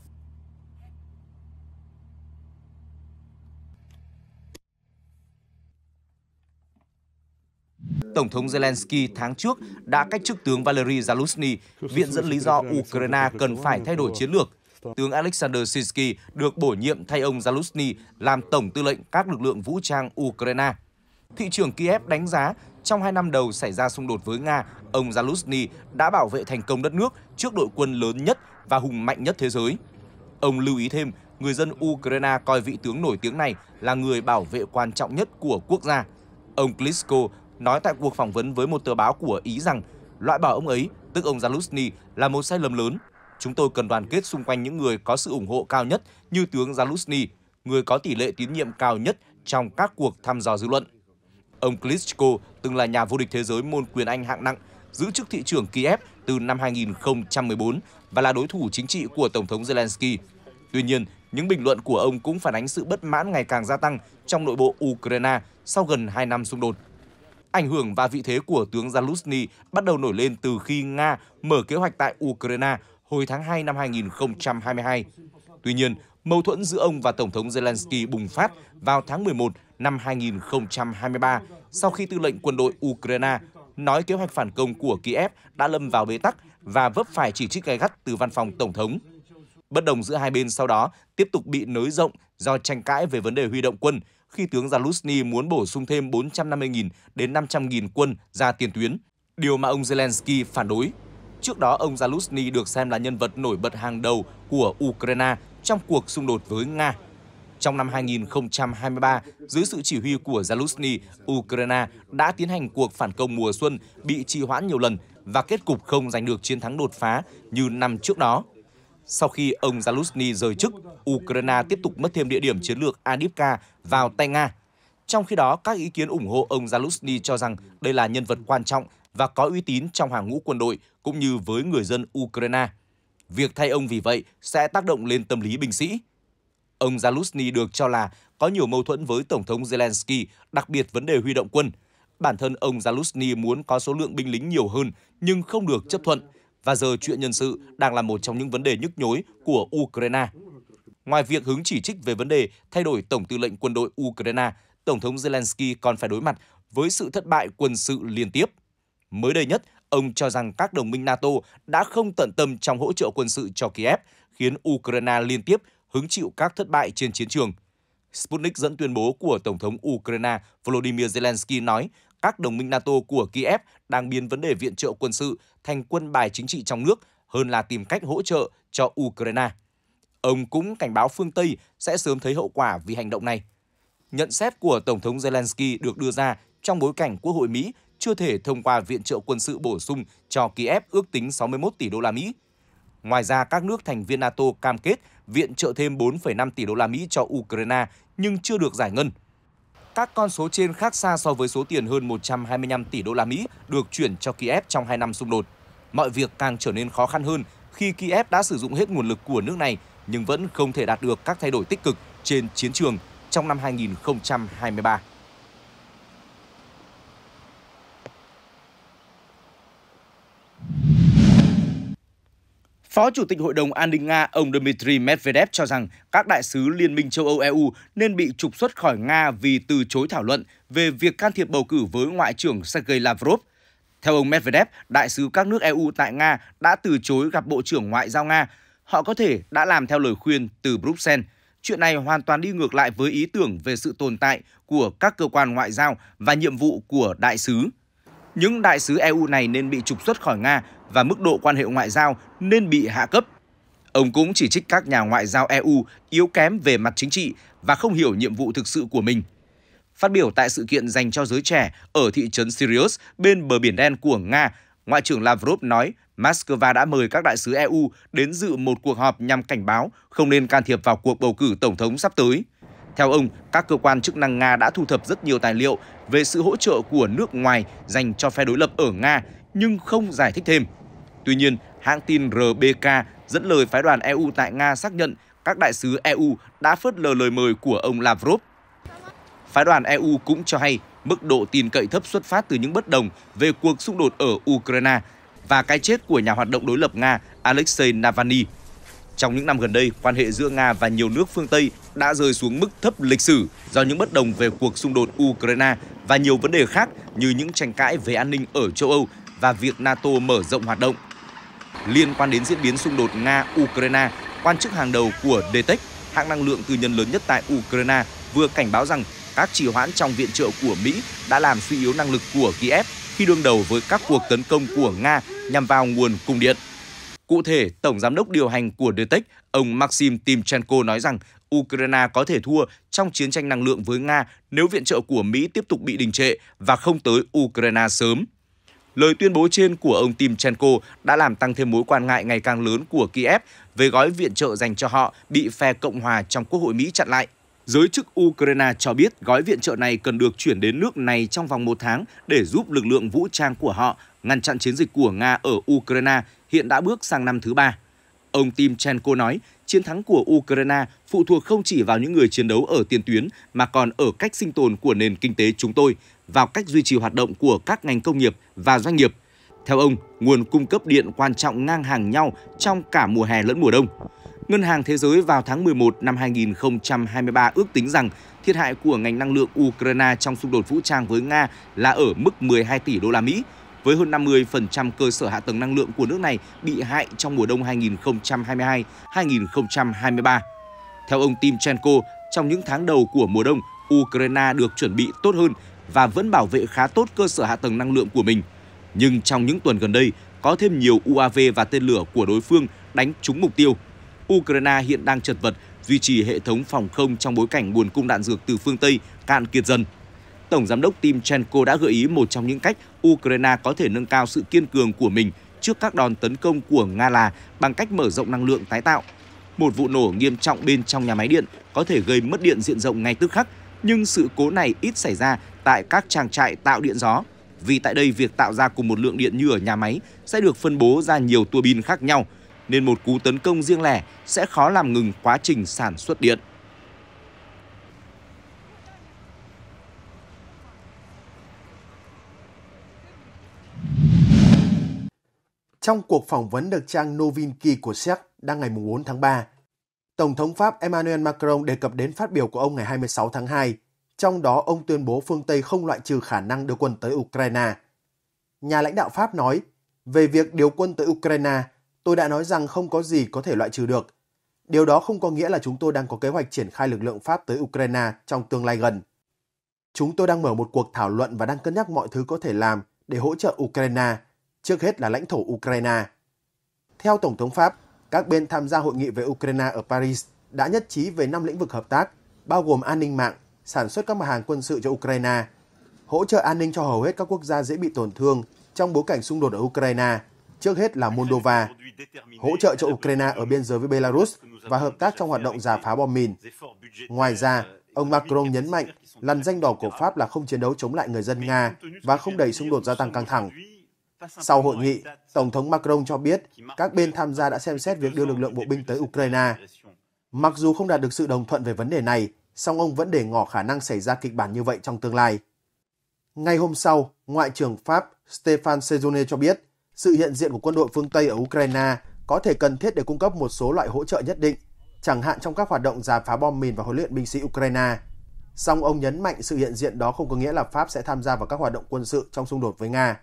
Tổng thống Zelensky tháng trước đã cách chức tướng Valery Zaluzny, viện dẫn lý do Ukraine cần phải thay đổi chiến lược. Tướng Alexander Sinsky được bổ nhiệm thay ông Zaluzny làm tổng tư lệnh các lực lượng vũ trang Ukraine. Thị trưởng Kiev đánh giá trong hai năm đầu xảy ra xung đột với Nga, ông Zaluzny đã bảo vệ thành công đất nước trước đội quân lớn nhất và hùng mạnh nhất thế giới. Ông lưu ý thêm, người dân Ukraine coi vị tướng nổi tiếng này là người bảo vệ quan trọng nhất của quốc gia. Ông Klitschko nói tại cuộc phỏng vấn với một tờ báo của Ý rằng loại bỏ ông ấy, tức ông Zaluzny, là một sai lầm lớn. Chúng tôi cần đoàn kết xung quanh những người có sự ủng hộ cao nhất như tướng Zaluzny, người có tỷ lệ tín nhiệm cao nhất trong các cuộc thăm dò dư luận. Ông Klitschko từng là nhà vô địch thế giới môn quyền Anh hạng nặng, giữ chức thị trưởng Kiev từ năm 2014 và là đối thủ chính trị của Tổng thống Zelensky. Tuy nhiên, những bình luận của ông cũng phản ánh sự bất mãn ngày càng gia tăng trong nội bộ Ukraine sau gần 2 năm xung đột. Ảnh hưởng và vị thế của tướng Zaluzny bắt đầu nổi lên từ khi Nga mở kế hoạch tại Ukraine hồi tháng 2 năm 2022. Tuy nhiên, mâu thuẫn giữa ông và Tổng thống Zelensky bùng phát vào tháng 11 năm 2023 sau khi tư lệnh quân đội Ukraine nói kế hoạch phản công của Kiev đã lâm vào bế tắc và vấp phải chỉ trích gay gắt từ văn phòng Tổng thống. Bất đồng giữa hai bên sau đó tiếp tục bị nới rộng do tranh cãi về vấn đề huy động quân, khi tướng Zaluzny muốn bổ sung thêm 450.000 đến 500.000 quân ra tiền tuyến, điều mà ông Zelensky phản đối. Trước đó, ông Zaluzny được xem là nhân vật nổi bật hàng đầu của Ukraine trong cuộc xung đột với Nga. Trong năm 2023, dưới sự chỉ huy của Zaluzny, Ukraine đã tiến hành cuộc phản công mùa xuân bị trì hoãn nhiều lần và kết cục không giành được chiến thắng đột phá như năm trước đó. Sau khi ông Zaluzny rời chức, Ukraine tiếp tục mất thêm địa điểm chiến lược Adivka vào tay Nga. Trong khi đó, các ý kiến ủng hộ ông Zaluzny cho rằng đây là nhân vật quan trọng và có uy tín trong hàng ngũ quân đội cũng như với người dân Ukraine. Việc thay ông vì vậy sẽ tác động lên tâm lý binh sĩ. Ông Zaluzny được cho là có nhiều mâu thuẫn với Tổng thống Zelensky, đặc biệt vấn đề huy động quân. Bản thân ông Zaluzny muốn có số lượng binh lính nhiều hơn nhưng không được chấp thuận và giờ chuyện nhân sự đang là một trong những vấn đề nhức nhối của Ukraine. Ngoài việc hứng chỉ trích về vấn đề thay đổi Tổng tư lệnh quân đội Ukraine, Tổng thống Zelensky còn phải đối mặt với sự thất bại quân sự liên tiếp. Mới đây nhất, ông cho rằng các đồng minh NATO đã không tận tâm trong hỗ trợ quân sự cho Kiev, khiến Ukraine liên tiếp hứng chịu các thất bại trên chiến trường. Sputnik dẫn tuyên bố của Tổng thống Ukraine Volodymyr Zelensky nói các đồng minh NATO của Kiev đang biến vấn đề viện trợ quân sự thành quân bài chính trị trong nước hơn là tìm cách hỗ trợ cho Ukraine. Ông cũng cảnh báo phương Tây sẽ sớm thấy hậu quả vì hành động này. Nhận xét của Tổng thống Zelensky được đưa ra trong bối cảnh Quốc hội Mỹ chưa thể thông qua viện trợ quân sự bổ sung cho Kiev ước tính 61 tỷ đô la Mỹ. Ngoài ra, các nước thành viên NATO cam kết viện trợ thêm 4,5 tỷ đô la Mỹ cho Ukraine nhưng chưa được giải ngân – các con số trên khác xa so với số tiền hơn 125 tỷ đô la Mỹ được chuyển cho Kiev trong 2 năm xung đột. Mọi việc càng trở nên khó khăn hơn khi Kiev đã sử dụng hết nguồn lực của nước này nhưng vẫn không thể đạt được các thay đổi tích cực trên chiến trường trong năm 2023. Phó Chủ tịch Hội đồng An ninh Nga ông Dmitry Medvedev cho rằng các đại sứ Liên minh châu Âu EU nên bị trục xuất khỏi Nga vì từ chối thảo luận về việc can thiệp bầu cử với Ngoại trưởng Sergei Lavrov. Theo ông Medvedev, đại sứ các nước EU tại Nga đã từ chối gặp Bộ trưởng Ngoại giao Nga. Họ có thể đã làm theo lời khuyên từ Bruxelles. Chuyện này hoàn toàn đi ngược lại với ý tưởng về sự tồn tại của các cơ quan ngoại giao và nhiệm vụ của đại sứ những đại sứ EU này nên bị trục xuất khỏi Nga và mức độ quan hệ ngoại giao nên bị hạ cấp. Ông cũng chỉ trích các nhà ngoại giao EU yếu kém về mặt chính trị và không hiểu nhiệm vụ thực sự của mình. Phát biểu tại sự kiện dành cho giới trẻ ở thị trấn Sirius bên bờ biển đen của Nga, Ngoại trưởng Lavrov nói Moscow đã mời các đại sứ EU đến dự một cuộc họp nhằm cảnh báo không nên can thiệp vào cuộc bầu cử tổng thống sắp tới. Theo ông, các cơ quan chức năng Nga đã thu thập rất nhiều tài liệu về sự hỗ trợ của nước ngoài dành cho phe đối lập ở Nga, nhưng không giải thích thêm. Tuy nhiên, hãng tin RBK dẫn lời phái đoàn EU tại Nga xác nhận các đại sứ EU đã phớt lờ lời mời của ông Lavrov. Phái đoàn EU cũng cho hay mức độ tin cậy thấp xuất phát từ những bất đồng về cuộc xung đột ở Ukraine và cái chết của nhà hoạt động đối lập Nga Alexei Navalny trong những năm gần đây, quan hệ giữa Nga và nhiều nước phương Tây đã rơi xuống mức thấp lịch sử do những bất đồng về cuộc xung đột Ukraine và nhiều vấn đề khác như những tranh cãi về an ninh ở châu Âu và việc NATO mở rộng hoạt động. Liên quan đến diễn biến xung đột Nga-Ukraine, quan chức hàng đầu của DTEC, hãng năng lượng tư nhân lớn nhất tại Ukraine, vừa cảnh báo rằng các trì hoãn trong viện trợ của Mỹ đã làm suy yếu năng lực của Kiev khi đương đầu với các cuộc tấn công của Nga nhằm vào nguồn cung điện. Cụ thể, Tổng Giám đốc điều hành của DTEC, ông Maxim Timchenko nói rằng Ukraine có thể thua trong chiến tranh năng lượng với Nga nếu viện trợ của Mỹ tiếp tục bị đình trệ và không tới Ukraine sớm. Lời tuyên bố trên của ông Timchenko đã làm tăng thêm mối quan ngại ngày càng lớn của Kiev về gói viện trợ dành cho họ bị phe Cộng hòa trong Quốc hội Mỹ chặn lại. Giới chức Ukraine cho biết gói viện trợ này cần được chuyển đến nước này trong vòng một tháng để giúp lực lượng vũ trang của họ ngăn chặn chiến dịch của Nga ở Ukraine hiện đã bước sang năm thứ ba. Ông Timchenko nói, chiến thắng của Ukraine phụ thuộc không chỉ vào những người chiến đấu ở tiền tuyến mà còn ở cách sinh tồn của nền kinh tế chúng tôi, vào cách duy trì hoạt động của các ngành công nghiệp và doanh nghiệp. Theo ông, nguồn cung cấp điện quan trọng ngang hàng nhau trong cả mùa hè lẫn mùa đông. Ngân hàng Thế giới vào tháng 11 năm 2023 ước tính rằng thiệt hại của ngành năng lượng Ukraine trong xung đột vũ trang với Nga là ở mức 12 tỷ đô la Mỹ, với hơn 50% cơ sở hạ tầng năng lượng của nước này bị hại trong mùa đông 2022-2023. Theo ông Timchenko, trong những tháng đầu của mùa đông, Ukraine được chuẩn bị tốt hơn và vẫn bảo vệ khá tốt cơ sở hạ tầng năng lượng của mình. Nhưng trong những tuần gần đây, có thêm nhiều UAV và tên lửa của đối phương đánh trúng mục tiêu. Ukraine hiện đang chật vật duy trì hệ thống phòng không trong bối cảnh nguồn cung đạn dược từ phương Tây cạn kiệt dần. Tổng giám đốc Timchenko đã gợi ý một trong những cách Ukraine có thể nâng cao sự kiên cường của mình trước các đòn tấn công của Nga là bằng cách mở rộng năng lượng tái tạo. Một vụ nổ nghiêm trọng bên trong nhà máy điện có thể gây mất điện diện rộng ngay tức khắc, nhưng sự cố này ít xảy ra tại các trang trại tạo điện gió. Vì tại đây việc tạo ra cùng một lượng điện như ở nhà máy sẽ được phân bố ra nhiều tua bin khác nhau, nên một cú tấn công riêng lẻ sẽ khó làm ngừng quá trình sản xuất điện. Trong cuộc phỏng vấn được trang Novinki của Séc đăng ngày 4 tháng 3, Tổng thống Pháp Emmanuel Macron đề cập đến phát biểu của ông ngày 26 tháng 2, trong đó ông tuyên bố phương Tây không loại trừ khả năng đưa quân tới Ukraine. Nhà lãnh đạo Pháp nói, về việc điều quân tới Ukraine, tôi đã nói rằng không có gì có thể loại trừ được. Điều đó không có nghĩa là chúng tôi đang có kế hoạch triển khai lực lượng Pháp tới Ukraine trong tương lai gần. Chúng tôi đang mở một cuộc thảo luận và đang cân nhắc mọi thứ có thể làm để hỗ trợ Ukraine, trước hết là lãnh thổ Ukraine. Theo Tổng thống Pháp, các bên tham gia hội nghị về Ukraine ở Paris đã nhất trí về 5 lĩnh vực hợp tác, bao gồm an ninh mạng, sản xuất các mặt hàng quân sự cho Ukraine, hỗ trợ an ninh cho hầu hết các quốc gia dễ bị tổn thương trong bối cảnh xung đột ở Ukraine, trước hết là Moldova, hỗ trợ cho Ukraine ở biên giới với Belarus và hợp tác trong hoạt động giả phá bom mìn. Ngoài ra, ông Macron nhấn mạnh lằn danh đỏ của Pháp là không chiến đấu chống lại người dân Nga và không đẩy xung đột gia tăng căng thẳng. Sau hội nghị, Tổng thống Macron cho biết các bên tham gia đã xem xét việc đưa lực lượng bộ binh tới Ukraine. Mặc dù không đạt được sự đồng thuận về vấn đề này, song ông vẫn để ngỏ khả năng xảy ra kịch bản như vậy trong tương lai. Ngay hôm sau, Ngoại trưởng Pháp Stéphane Sejourné cho biết sự hiện diện của quân đội phương Tây ở Ukraine có thể cần thiết để cung cấp một số loại hỗ trợ nhất định, chẳng hạn trong các hoạt động giả phá bom mìn và huấn luyện binh sĩ Ukraine. Song ông nhấn mạnh sự hiện diện đó không có nghĩa là Pháp sẽ tham gia vào các hoạt động quân sự trong xung đột với Nga.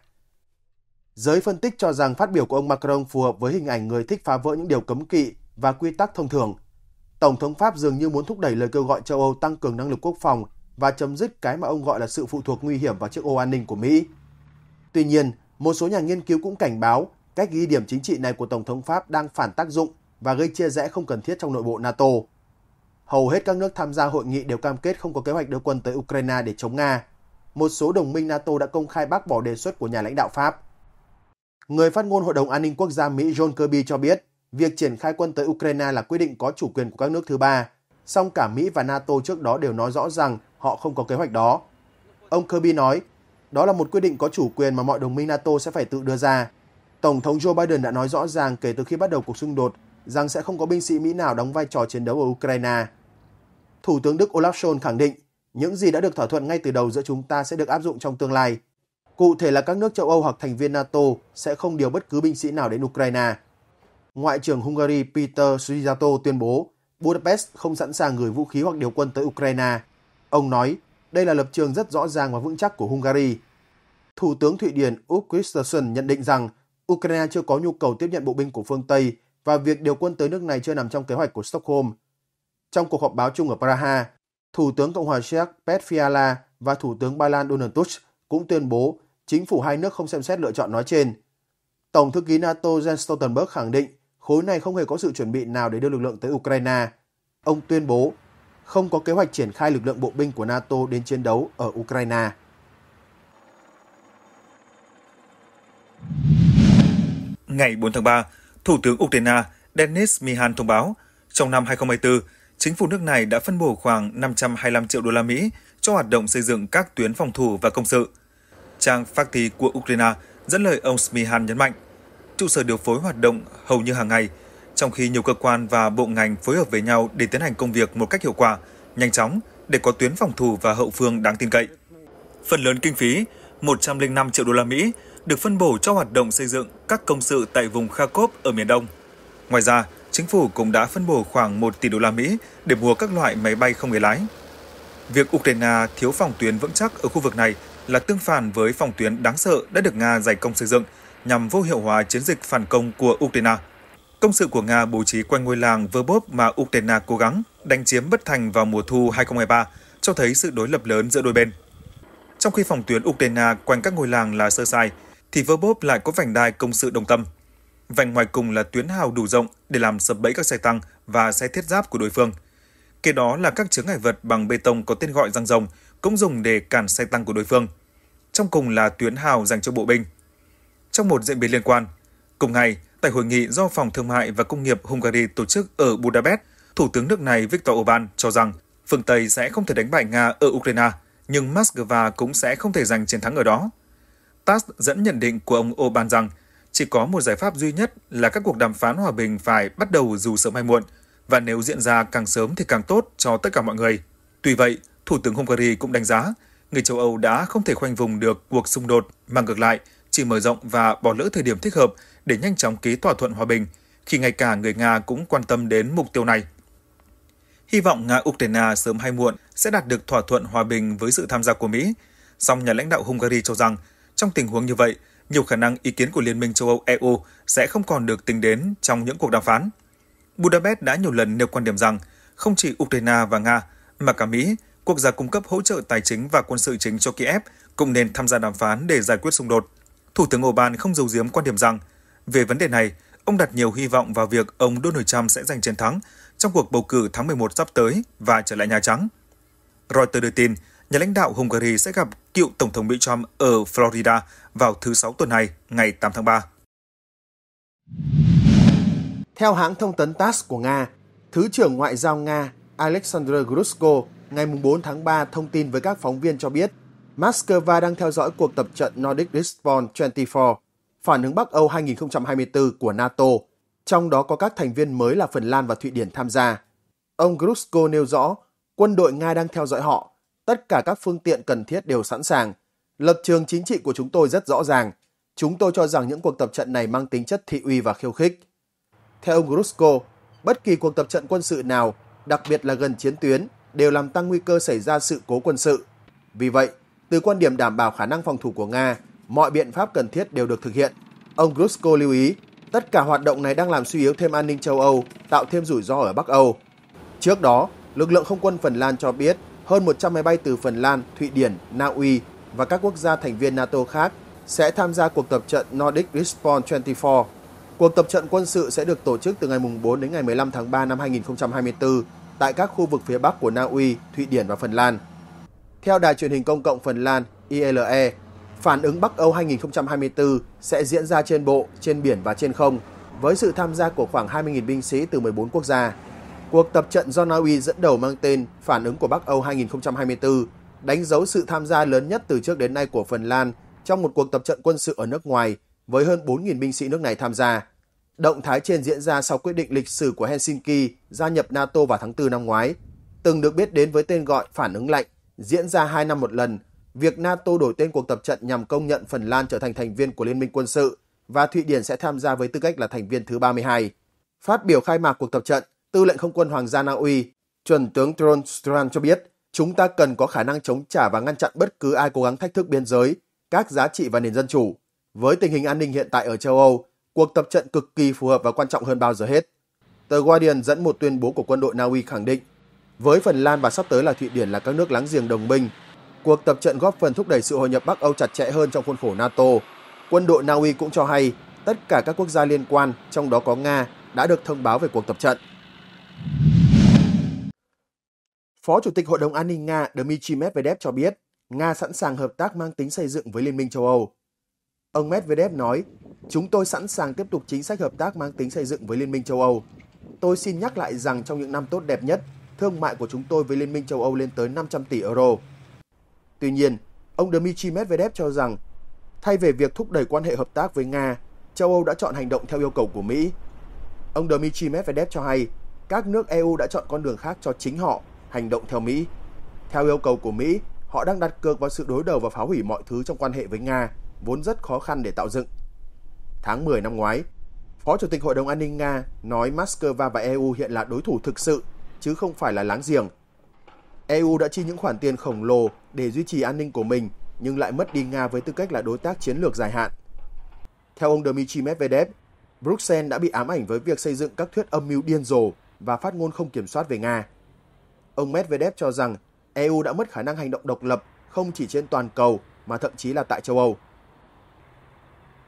Giới phân tích cho rằng phát biểu của ông Macron phù hợp với hình ảnh người thích phá vỡ những điều cấm kỵ và quy tắc thông thường. Tổng thống Pháp dường như muốn thúc đẩy lời kêu gọi châu Âu tăng cường năng lực quốc phòng và chấm dứt cái mà ông gọi là sự phụ thuộc nguy hiểm vào chiếc ô an ninh của Mỹ. Tuy nhiên, một số nhà nghiên cứu cũng cảnh báo cách ghi điểm chính trị này của Tổng thống Pháp đang phản tác dụng và gây chia rẽ không cần thiết trong nội bộ NATO. Hầu hết các nước tham gia hội nghị đều cam kết không có kế hoạch đưa quân tới Ukraine để chống Nga. Một số đồng minh NATO đã công khai bác bỏ đề xuất của nhà lãnh đạo Pháp. Người phát ngôn Hội đồng An ninh Quốc gia Mỹ John Kirby cho biết, việc triển khai quân tới Ukraine là quyết định có chủ quyền của các nước thứ ba, song cả Mỹ và NATO trước đó đều nói rõ rằng họ không có kế hoạch đó. Ông Kirby nói, đó là một quyết định có chủ quyền mà mọi đồng minh NATO sẽ phải tự đưa ra. Tổng thống Joe Biden đã nói rõ ràng kể từ khi bắt đầu cuộc xung đột rằng sẽ không có binh sĩ Mỹ nào đóng vai trò chiến đấu ở Ukraine. Thủ tướng Đức Olaf Scholz khẳng định, những gì đã được thỏa thuận ngay từ đầu giữa chúng ta sẽ được áp dụng trong tương lai, cụ thể là các nước châu Âu hoặc thành viên NATO sẽ không điều bất cứ binh sĩ nào đến Ukraine. Ngoại trưởng Hungary Peter Szijjarto tuyên bố Budapest không sẵn sàng gửi vũ khí hoặc điều quân tới Ukraine. Ông nói, đây là lập trường rất rõ ràng và vững chắc của Hungary. Thủ tướng Thụy Điển Ulf Kristersson nhận định rằng Ukraine chưa có nhu cầu tiếp nhận bộ binh của phương Tây và việc điều quân tới nước này chưa nằm trong kế hoạch của Stockholm. Trong cuộc họp báo chung ở Praha, Thủ tướng Cộng hòa Séc Pet Fiala và Thủ tướng Ba Lan Donald Tusk cũng tuyên bố chính phủ hai nước không xem xét lựa chọn nói trên. Tổng thư ký NATO Jens Stoltenberg khẳng định khối này không hề có sự chuẩn bị nào để đưa lực lượng tới Ukraine. Ông tuyên bố không có kế hoạch triển khai lực lượng bộ binh của NATO đến chiến đấu ở Ukraine. Ngày 4 tháng 3, Thủ tướng Ukraine Denis Mihan thông báo, trong năm 2024, chính phủ nước này đã phân bổ khoảng 525 triệu đô la Mỹ cho hoạt động xây dựng các tuyến phòng thủ và công sự – trang Fakti của Ukraine, dẫn lời ông Smihan nhấn mạnh. Trụ sở điều phối hoạt động hầu như hàng ngày, trong khi nhiều cơ quan và bộ ngành phối hợp với nhau để tiến hành công việc một cách hiệu quả, nhanh chóng để có tuyến phòng thủ và hậu phương đáng tin cậy. Phần lớn kinh phí, 105 triệu đô la Mỹ, được phân bổ cho hoạt động xây dựng các công sự tại vùng Kharkov ở miền Đông. Ngoài ra, chính phủ cũng đã phân bổ khoảng 1 tỷ đô la Mỹ để mua các loại máy bay không người lái. Việc Ukraine thiếu phòng tuyến vững chắc ở khu vực này là tương phản với phòng tuyến đáng sợ đã được Nga giải công xây dựng nhằm vô hiệu hóa chiến dịch phản công của Ukraine. Công sự của Nga bố trí quanh ngôi làng Verbov mà Ukraine cố gắng đánh chiếm bất thành vào mùa thu 2023, cho thấy sự đối lập lớn giữa đôi bên. Trong khi phòng tuyến Ukraine quanh các ngôi làng là sơ sài, thì Verbov lại có vành đai công sự đồng tâm. Vành ngoài cùng là tuyến hào đủ rộng để làm sập bẫy các xe tăng và xe thiết giáp của đối phương. Kế đó là các chướng ngại vật bằng bê tông có tên gọi răng rồng – cũng dùng để cản xe tăng của đối phương. Trong cùng là tuyến hào dành cho bộ binh. Trong một diễn biến liên quan, cùng ngày, tại hội nghị do Phòng Thương mại và Công nghiệp Hungary tổ chức ở Budapest, Thủ tướng nước này Viktor Orbán cho rằng phương Tây sẽ không thể đánh bại Nga ở Ukraine, nhưng Moscow cũng sẽ không thể giành chiến thắng ở đó. TASS dẫn nhận định của ông Orbán rằng chỉ có một giải pháp duy nhất là các cuộc đàm phán hòa bình phải bắt đầu dù sớm hay muộn, và nếu diễn ra càng sớm thì càng tốt cho tất cả mọi người. Tuy vậy, Thủ tướng Hungary cũng đánh giá, người châu Âu đã không thể khoanh vùng được cuộc xung đột mà ngược lại chỉ mở rộng và bỏ lỡ thời điểm thích hợp để nhanh chóng ký thỏa thuận hòa bình, khi ngay cả người Nga cũng quan tâm đến mục tiêu này. Hy vọng Nga-Ukraine sớm hay muộn sẽ đạt được thỏa thuận hòa bình với sự tham gia của Mỹ. Song nhà lãnh đạo Hungary cho rằng, trong tình huống như vậy, nhiều khả năng ý kiến của Liên minh châu Âu EU sẽ không còn được tính đến trong những cuộc đàm phán. Budapest đã nhiều lần nêu quan điểm rằng, không chỉ Ukraine và Nga, mà cả Mỹ quốc gia cung cấp hỗ trợ tài chính và quân sự chính cho Kiev cũng nên tham gia đàm phán để giải quyết xung đột. Thủ tướng Orbán không giấu giếm quan điểm rằng, về vấn đề này, ông đặt nhiều hy vọng vào việc ông Donald Trump sẽ giành chiến thắng trong cuộc bầu cử tháng 11 sắp tới và trở lại Nhà Trắng. Reuters đưa tin, nhà lãnh đạo Hungary sẽ gặp cựu Tổng thống Mỹ Trump ở Florida vào thứ Sáu tuần này, ngày 8 tháng 3. Theo hãng thông tấn TASS của Nga, Thứ trưởng Ngoại giao Nga Alexander Grushko ngày 4 tháng 3 thông tin với các phóng viên cho biết Moscow đang theo dõi cuộc tập trận Nordic Response 24, phản ứng Bắc Âu 2024 của NATO, trong đó có các thành viên mới là Phần Lan và Thụy Điển tham gia. Ông Grusko nêu rõ, quân đội Nga đang theo dõi họ, tất cả các phương tiện cần thiết đều sẵn sàng. Lập trường chính trị của chúng tôi rất rõ ràng. Chúng tôi cho rằng những cuộc tập trận này mang tính chất thị uy và khiêu khích. Theo ông Grusko, bất kỳ cuộc tập trận quân sự nào, đặc biệt là gần chiến tuyến, đều làm tăng nguy cơ xảy ra sự cố quân sự. Vì vậy, từ quan điểm đảm bảo khả năng phòng thủ của Nga, mọi biện pháp cần thiết đều được thực hiện. Ông Grusko lưu ý, tất cả hoạt động này đang làm suy yếu thêm an ninh châu Âu, tạo thêm rủi ro ở Bắc Âu. Trước đó, lực lượng không quân Phần Lan cho biết hơn 100 máy bay từ Phần Lan, Thụy Điển, Na Uy và các quốc gia thành viên NATO khác sẽ tham gia cuộc tập trận Nordic Response 24. Cuộc tập trận quân sự sẽ được tổ chức từ ngày 4 đến ngày 15 tháng 3 năm 2024 tại các khu vực phía Bắc của Na Uy, Thụy Điển và Phần Lan. Theo đài truyền hình công cộng Phần Lan ILE, phản ứng Bắc Âu 2024 sẽ diễn ra trên bộ, trên biển và trên không với sự tham gia của khoảng 20.000 binh sĩ từ 14 quốc gia. Cuộc tập trận do Na Uy dẫn đầu mang tên Phản ứng của Bắc Âu 2024 đánh dấu sự tham gia lớn nhất từ trước đến nay của Phần Lan trong một cuộc tập trận quân sự ở nước ngoài với hơn 4.000 binh sĩ nước này tham gia. Động thái trên diễn ra sau quyết định lịch sử của Helsinki gia nhập NATO vào tháng 4 năm ngoái, từng được biết đến với tên gọi phản ứng lạnh, diễn ra 2 năm một lần. Việc NATO đổi tên cuộc tập trận nhằm công nhận Phần Lan trở thành thành viên của Liên minh quân sự và Thụy Điển sẽ tham gia với tư cách là thành viên thứ 32. Phát biểu khai mạc cuộc tập trận, Tư lệnh Không quân Hoàng gia Na Uy, chuẩn tướng Trond Strand cho biết, chúng ta cần có khả năng chống trả và ngăn chặn bất cứ ai cố gắng thách thức biên giới, các giá trị và nền dân chủ. Với tình hình an ninh hiện tại ở châu Âu, cuộc tập trận cực kỳ phù hợp và quan trọng hơn bao giờ hết. Tờ Guardian dẫn một tuyên bố của quân đội Na Uy khẳng định, với Phần Lan và sắp tới là Thụy Điển là các nước láng giềng đồng minh, cuộc tập trận góp phần thúc đẩy sự hội nhập Bắc Âu chặt chẽ hơn trong khuôn khổ NATO. Quân đội Na Uy cũng cho hay tất cả các quốc gia liên quan, trong đó có Nga, đã được thông báo về cuộc tập trận. Phó Chủ tịch Hội đồng An ninh Nga Dmitry Medvedev cho biết, Nga sẵn sàng hợp tác mang tính xây dựng với Liên minh châu Âu. Ông Medvedev nói, chúng tôi sẵn sàng tiếp tục chính sách hợp tác mang tính xây dựng với Liên minh châu Âu. Tôi xin nhắc lại rằng trong những năm tốt đẹp nhất, thương mại của chúng tôi với Liên minh châu Âu lên tới 500 tỷ euro. Tuy nhiên, ông Dmitry Medvedev cho rằng, thay về việc thúc đẩy quan hệ hợp tác với Nga, châu Âu đã chọn hành động theo yêu cầu của Mỹ. Ông Dmitry Medvedev cho hay, các nước EU đã chọn con đường khác cho chính họ, hành động theo Mỹ. Theo yêu cầu của Mỹ, họ đang đặt cược vào sự đối đầu và phá hủy mọi thứ trong quan hệ với Nga vốn rất khó khăn để tạo dựng. Tháng 10 năm ngoái, Phó Chủ tịch Hội đồng An ninh Nga nói Moscow và EU hiện là đối thủ thực sự, chứ không phải là láng giềng. EU đã chi những khoản tiền khổng lồ để duy trì an ninh của mình, nhưng lại mất đi Nga với tư cách là đối tác chiến lược dài hạn. Theo ông Dmitry Medvedev, Bruxelles đã bị ám ảnh với việc xây dựng các thuyết âm mưu điên rồ và phát ngôn không kiểm soát về Nga. Ông Medvedev cho rằng EU đã mất khả năng hành động độc lập không chỉ trên toàn cầu mà thậm chí là tại châu Âu.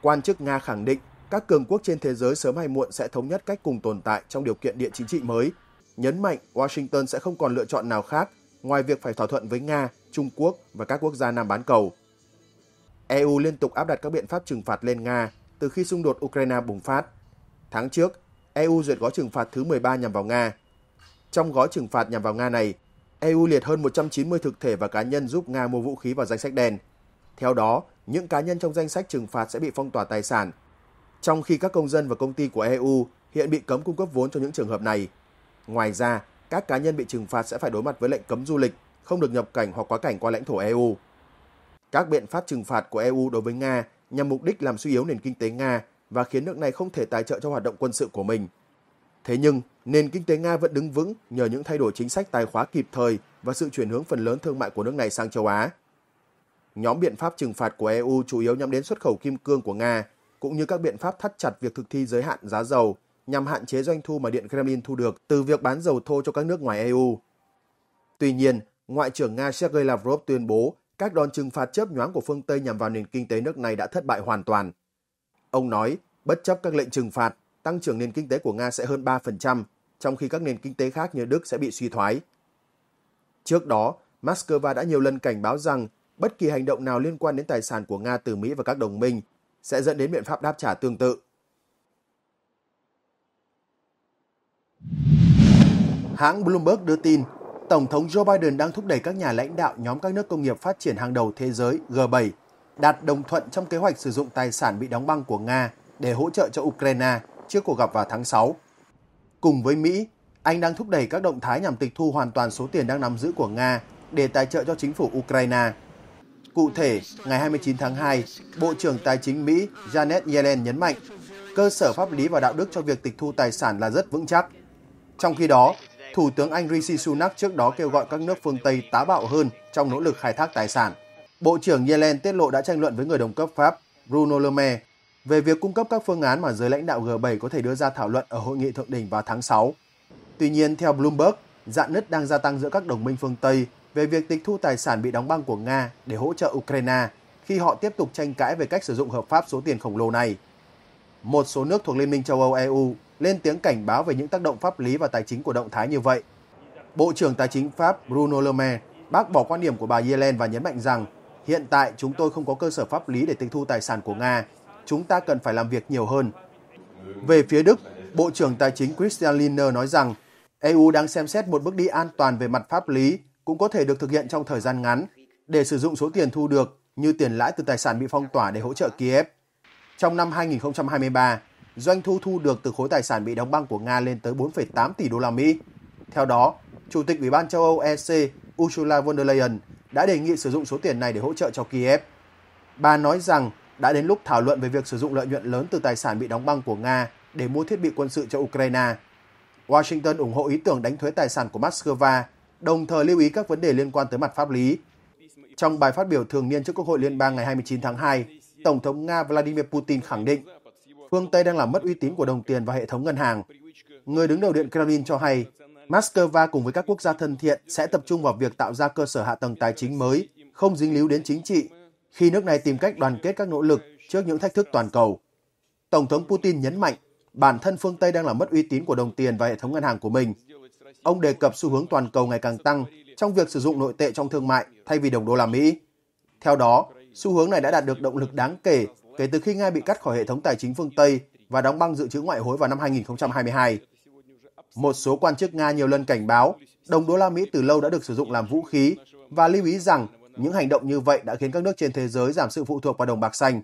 Quan chức Nga khẳng định các cường quốc trên thế giới sớm hay muộn sẽ thống nhất cách cùng tồn tại trong điều kiện địa chính trị mới. Nhấn mạnh Washington sẽ không còn lựa chọn nào khác ngoài việc phải thỏa thuận với Nga, Trung Quốc và các quốc gia Nam bán cầu. EU liên tục áp đặt các biện pháp trừng phạt lên Nga từ khi xung đột Ukraine bùng phát. Tháng trước, EU duyệt gói trừng phạt thứ 13 nhằm vào Nga. Trong gói trừng phạt nhằm vào Nga này, EU liệt hơn 190 thực thể và cá nhân giúp Nga mua vũ khí vào danh sách đen. Theo đó, những cá nhân trong danh sách trừng phạt sẽ bị phong tỏa tài sản, trong khi các công dân và công ty của EU hiện bị cấm cung cấp vốn cho những trường hợp này. Ngoài ra, các cá nhân bị trừng phạt sẽ phải đối mặt với lệnh cấm du lịch, không được nhập cảnh hoặc quá cảnh qua lãnh thổ EU. Các biện pháp trừng phạt của EU đối với Nga nhằm mục đích làm suy yếu nền kinh tế Nga và khiến nước này không thể tài trợ cho hoạt động quân sự của mình. Thế nhưng, nền kinh tế Nga vẫn đứng vững nhờ những thay đổi chính sách tài khóa kịp thời và sự chuyển hướng phần lớn thương mại của nước này sang châu Á nhóm biện pháp trừng phạt của EU chủ yếu nhắm đến xuất khẩu kim cương của Nga, cũng như các biện pháp thắt chặt việc thực thi giới hạn giá dầu nhằm hạn chế doanh thu mà Điện Kremlin thu được từ việc bán dầu thô cho các nước ngoài EU. Tuy nhiên, Ngoại trưởng Nga Sergei Lavrov tuyên bố các đòn trừng phạt chớp nhoáng của phương Tây nhằm vào nền kinh tế nước này đã thất bại hoàn toàn. Ông nói, bất chấp các lệnh trừng phạt, tăng trưởng nền kinh tế của Nga sẽ hơn 3%, trong khi các nền kinh tế khác như Đức sẽ bị suy thoái. Trước đó, Moscow đã nhiều lần cảnh báo rằng bất kỳ hành động nào liên quan đến tài sản của Nga từ Mỹ và các đồng minh sẽ dẫn đến biện pháp đáp trả tương tự. Hãng Bloomberg đưa tin, Tổng thống Joe Biden đang thúc đẩy các nhà lãnh đạo nhóm các nước công nghiệp phát triển hàng đầu thế giới G7 đạt đồng thuận trong kế hoạch sử dụng tài sản bị đóng băng của Nga để hỗ trợ cho Ukraine trước cuộc gặp vào tháng 6. Cùng với Mỹ, anh đang thúc đẩy các động thái nhằm tịch thu hoàn toàn số tiền đang nắm giữ của Nga để tài trợ cho chính phủ Ukraine. Cụ thể, ngày 29 tháng 2, Bộ trưởng Tài chính Mỹ Janet Yellen nhấn mạnh cơ sở pháp lý và đạo đức cho việc tịch thu tài sản là rất vững chắc. Trong khi đó, Thủ tướng Anh Rishi Sunak trước đó kêu gọi các nước phương Tây tá bạo hơn trong nỗ lực khai thác tài sản. Bộ trưởng Yellen tiết lộ đã tranh luận với người đồng cấp Pháp Bruno Le Maire về việc cung cấp các phương án mà giới lãnh đạo G7 có thể đưa ra thảo luận ở hội nghị thượng đỉnh vào tháng 6. Tuy nhiên, theo Bloomberg, dạn nứt đang gia tăng giữa các đồng minh phương Tây về việc tịch thu tài sản bị đóng băng của Nga để hỗ trợ Ukraine khi họ tiếp tục tranh cãi về cách sử dụng hợp pháp số tiền khổng lồ này. Một số nước thuộc Liên minh châu Âu EU lên tiếng cảnh báo về những tác động pháp lý và tài chính của động thái như vậy. Bộ trưởng Tài chính Pháp Bruno Le Maire bác bỏ quan điểm của bà Yellen và nhấn mạnh rằng hiện tại chúng tôi không có cơ sở pháp lý để tịch thu tài sản của Nga. Chúng ta cần phải làm việc nhiều hơn. Về phía Đức, Bộ trưởng Tài chính Christian Lindner nói rằng EU đang xem xét một bước đi an toàn về mặt pháp lý cũng có thể được thực hiện trong thời gian ngắn để sử dụng số tiền thu được như tiền lãi từ tài sản bị phong tỏa để hỗ trợ Kiev. Trong năm 2023, doanh thu thu được từ khối tài sản bị đóng băng của Nga lên tới 4,8 tỷ đô la Mỹ. Theo đó, Chủ tịch Ủy ban châu Âu EC Ursula von der Leyen đã đề nghị sử dụng số tiền này để hỗ trợ cho Kiev. Bà nói rằng đã đến lúc thảo luận về việc sử dụng lợi nhuận lớn từ tài sản bị đóng băng của Nga để mua thiết bị quân sự cho Ukraine. Washington ủng hộ ý tưởng đánh thuế tài sản của Moscow đồng thời lưu ý các vấn đề liên quan tới mặt pháp lý. Trong bài phát biểu thường niên trước Quốc hội Liên bang ngày 29 tháng 2, Tổng thống Nga Vladimir Putin khẳng định phương Tây đang làm mất uy tín của đồng tiền và hệ thống ngân hàng. Người đứng đầu Điện Kremlin cho hay Moscow cùng với các quốc gia thân thiện sẽ tập trung vào việc tạo ra cơ sở hạ tầng tài chính mới, không dính líu đến chính trị, khi nước này tìm cách đoàn kết các nỗ lực trước những thách thức toàn cầu. Tổng thống Putin nhấn mạnh bản thân phương Tây đang làm mất uy tín của đồng tiền và hệ thống ngân hàng của mình Ông đề cập xu hướng toàn cầu ngày càng tăng trong việc sử dụng nội tệ trong thương mại thay vì đồng đô la Mỹ. Theo đó, xu hướng này đã đạt được động lực đáng kể kể từ khi Nga bị cắt khỏi hệ thống tài chính phương Tây và đóng băng dự trữ ngoại hối vào năm 2022. Một số quan chức Nga nhiều lần cảnh báo đồng đô la Mỹ từ lâu đã được sử dụng làm vũ khí và lưu ý rằng những hành động như vậy đã khiến các nước trên thế giới giảm sự phụ thuộc vào đồng bạc xanh.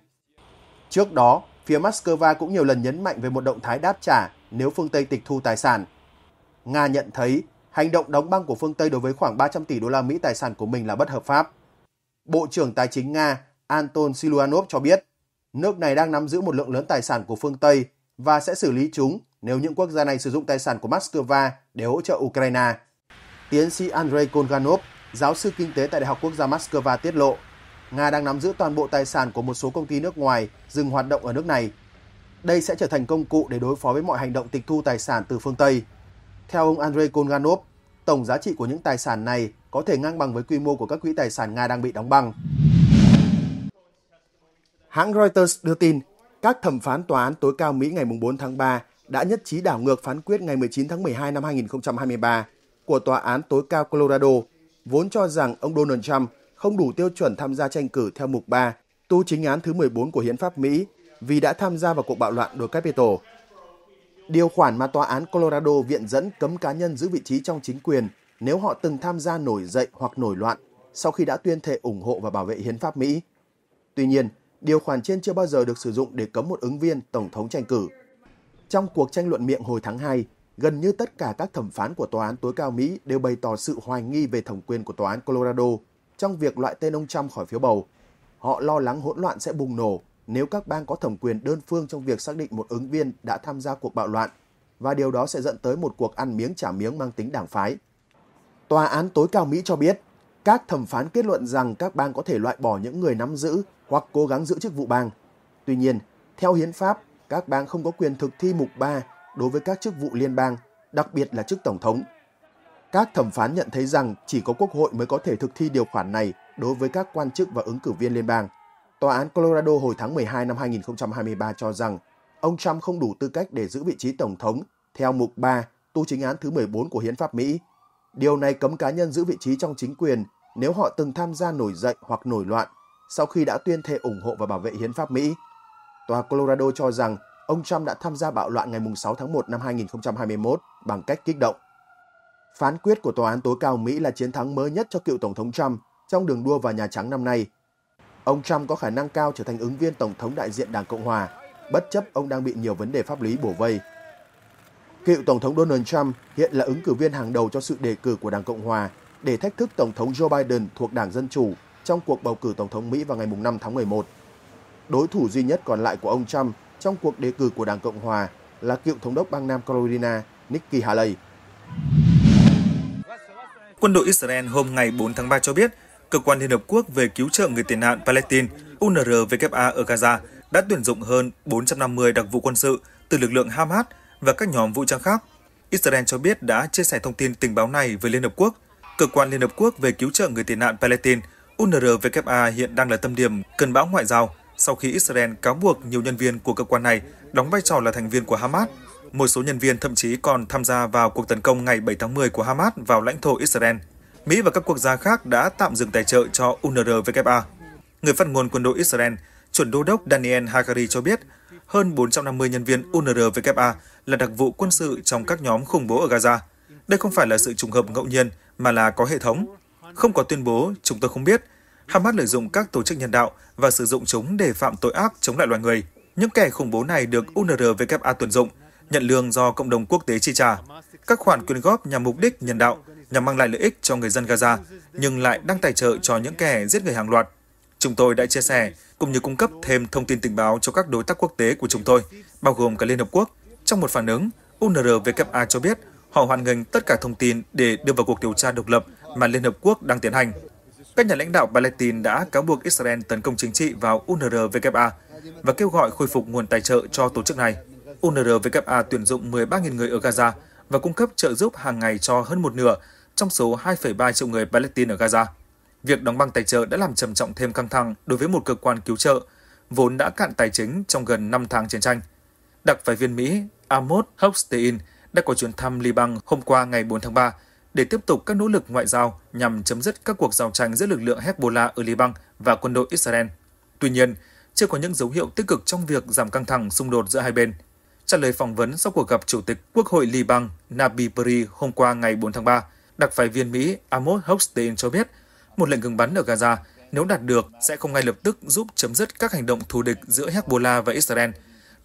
Trước đó, phía Moscow cũng nhiều lần nhấn mạnh về một động thái đáp trả nếu phương Tây tịch thu tài sản. Nga nhận thấy hành động đóng băng của phương Tây đối với khoảng 300 tỷ đô la Mỹ tài sản của mình là bất hợp pháp. Bộ trưởng Tài chính Nga Anton Siluanov cho biết, nước này đang nắm giữ một lượng lớn tài sản của phương Tây và sẽ xử lý chúng nếu những quốc gia này sử dụng tài sản của Moscow để hỗ trợ Ukraine. Tiến sĩ Andrei Kolganov, giáo sư kinh tế tại Đại học Quốc gia Moscow tiết lộ, Nga đang nắm giữ toàn bộ tài sản của một số công ty nước ngoài dừng hoạt động ở nước này. Đây sẽ trở thành công cụ để đối phó với mọi hành động tịch thu tài sản từ phương Tây. Theo ông Andrei Kolganov, tổng giá trị của những tài sản này có thể ngang bằng với quy mô của các quỹ tài sản Nga đang bị đóng băng. Hãng Reuters đưa tin, các thẩm phán tòa án tối cao Mỹ ngày 4 tháng 3 đã nhất trí đảo ngược phán quyết ngày 19 tháng 12 năm 2023 của tòa án tối cao Colorado, vốn cho rằng ông Donald Trump không đủ tiêu chuẩn tham gia tranh cử theo mục 3, tu chính án thứ 14 của hiến pháp Mỹ vì đã tham gia vào cuộc bạo loạn đối Capitol. Điều khoản mà tòa án Colorado viện dẫn cấm cá nhân giữ vị trí trong chính quyền nếu họ từng tham gia nổi dậy hoặc nổi loạn sau khi đã tuyên thệ ủng hộ và bảo vệ hiến pháp Mỹ. Tuy nhiên, điều khoản trên chưa bao giờ được sử dụng để cấm một ứng viên tổng thống tranh cử. Trong cuộc tranh luận miệng hồi tháng 2, gần như tất cả các thẩm phán của tòa án tối cao Mỹ đều bày tỏ sự hoài nghi về thẩm quyền của tòa án Colorado trong việc loại tên ông Trump khỏi phiếu bầu. Họ lo lắng hỗn loạn sẽ bùng nổ nếu các bang có thẩm quyền đơn phương trong việc xác định một ứng viên đã tham gia cuộc bạo loạn và điều đó sẽ dẫn tới một cuộc ăn miếng trả miếng mang tính đảng phái. Tòa án tối cao Mỹ cho biết, các thẩm phán kết luận rằng các bang có thể loại bỏ những người nắm giữ hoặc cố gắng giữ chức vụ bang. Tuy nhiên, theo hiến pháp, các bang không có quyền thực thi mục 3 đối với các chức vụ liên bang, đặc biệt là chức tổng thống. Các thẩm phán nhận thấy rằng chỉ có quốc hội mới có thể thực thi điều khoản này đối với các quan chức và ứng cử viên liên bang. Tòa án Colorado hồi tháng 12 năm 2023 cho rằng ông Trump không đủ tư cách để giữ vị trí Tổng thống theo mục 3 tu chính án thứ 14 của Hiến pháp Mỹ. Điều này cấm cá nhân giữ vị trí trong chính quyền nếu họ từng tham gia nổi dậy hoặc nổi loạn sau khi đã tuyên thệ ủng hộ và bảo vệ Hiến pháp Mỹ. Tòa Colorado cho rằng ông Trump đã tham gia bạo loạn ngày 6 tháng 1 năm 2021 bằng cách kích động. Phán quyết của Tòa án tối cao Mỹ là chiến thắng mới nhất cho cựu Tổng thống Trump trong đường đua vào Nhà Trắng năm nay – Ông Trump có khả năng cao trở thành ứng viên Tổng thống đại diện Đảng Cộng Hòa, bất chấp ông đang bị nhiều vấn đề pháp lý bổ vây. Cựu Tổng thống Donald Trump hiện là ứng cử viên hàng đầu cho sự đề cử của Đảng Cộng Hòa để thách thức Tổng thống Joe Biden thuộc Đảng Dân Chủ trong cuộc bầu cử Tổng thống Mỹ vào ngày 5 tháng 11. Đối thủ duy nhất còn lại của ông Trump trong cuộc đề cử của Đảng Cộng Hòa là cựu thống đốc bang Nam Carolina Nikki Haley. Quân đội Israel hôm ngày 4 tháng 3 cho biết Cơ quan Liên Hợp Quốc về cứu trợ người tị nạn Palestine UNRWA ở Gaza đã tuyển dụng hơn 450 đặc vụ quân sự từ lực lượng Hamas và các nhóm vũ trang khác. Israel cho biết đã chia sẻ thông tin tình báo này với Liên Hợp Quốc. Cơ quan Liên Hợp Quốc về cứu trợ người tị nạn Palestine UNRWA hiện đang là tâm điểm cơn bão ngoại giao sau khi Israel cáo buộc nhiều nhân viên của cơ quan này đóng vai trò là thành viên của Hamas. Một số nhân viên thậm chí còn tham gia vào cuộc tấn công ngày 7 tháng 10 của Hamas vào lãnh thổ Israel. Mỹ và các quốc gia khác đã tạm dừng tài trợ cho UNRWA. Người phát ngôn quân đội Israel, chuẩn đô đốc Daniel Hagari cho biết, hơn 450 nhân viên UNRWA là đặc vụ quân sự trong các nhóm khủng bố ở Gaza. Đây không phải là sự trùng hợp ngẫu nhiên, mà là có hệ thống. Không có tuyên bố, chúng tôi không biết. Hamas lợi dụng các tổ chức nhân đạo và sử dụng chúng để phạm tội ác chống lại loài người. Những kẻ khủng bố này được UNRWA tuyển dụng, nhận lương do cộng đồng quốc tế chi trả. Các khoản quyên góp nhằm mục đích nhân đạo nhằm mang lại lợi ích cho người dân Gaza, nhưng lại đang tài trợ cho những kẻ giết người hàng loạt. Chúng tôi đã chia sẻ cũng như cung cấp thêm thông tin tình báo cho các đối tác quốc tế của chúng tôi, bao gồm cả Liên Hợp Quốc. Trong một phản ứng, UNRWA cho biết họ hoàn ngành tất cả thông tin để đưa vào cuộc điều tra độc lập mà Liên Hợp Quốc đang tiến hành. Các nhà lãnh đạo Palestine đã cáo buộc Israel tấn công chính trị vào UNRWA và kêu gọi khôi phục nguồn tài trợ cho tổ chức này. UNRWA tuyển dụng 13.000 người ở Gaza và cung cấp trợ giúp hàng ngày cho hơn một nửa trong số 2,3 triệu người Palestine ở Gaza. Việc đóng băng tài trợ đã làm trầm trọng thêm căng thẳng đối với một cơ quan cứu trợ vốn đã cạn tài chính trong gần 5 tháng chiến tranh. Đặc phái viên Mỹ Amos Hochstein đã có chuyến thăm Liban hôm qua ngày 4 tháng 3 để tiếp tục các nỗ lực ngoại giao nhằm chấm dứt các cuộc giao tranh giữa lực lượng Hezbollah ở Liban và quân đội Israel. Tuy nhiên, chưa có những dấu hiệu tích cực trong việc giảm căng thẳng xung đột giữa hai bên. Trả lời phỏng vấn sau cuộc gặp Chủ tịch Quốc hội Liban Nabi Peri hôm qua ngày 4 tháng 3, đặc phái viên Mỹ Amos Hochstein cho biết, một lệnh ngừng bắn ở Gaza nếu đạt được sẽ không ngay lập tức giúp chấm dứt các hành động thù địch giữa Hezbollah và Israel,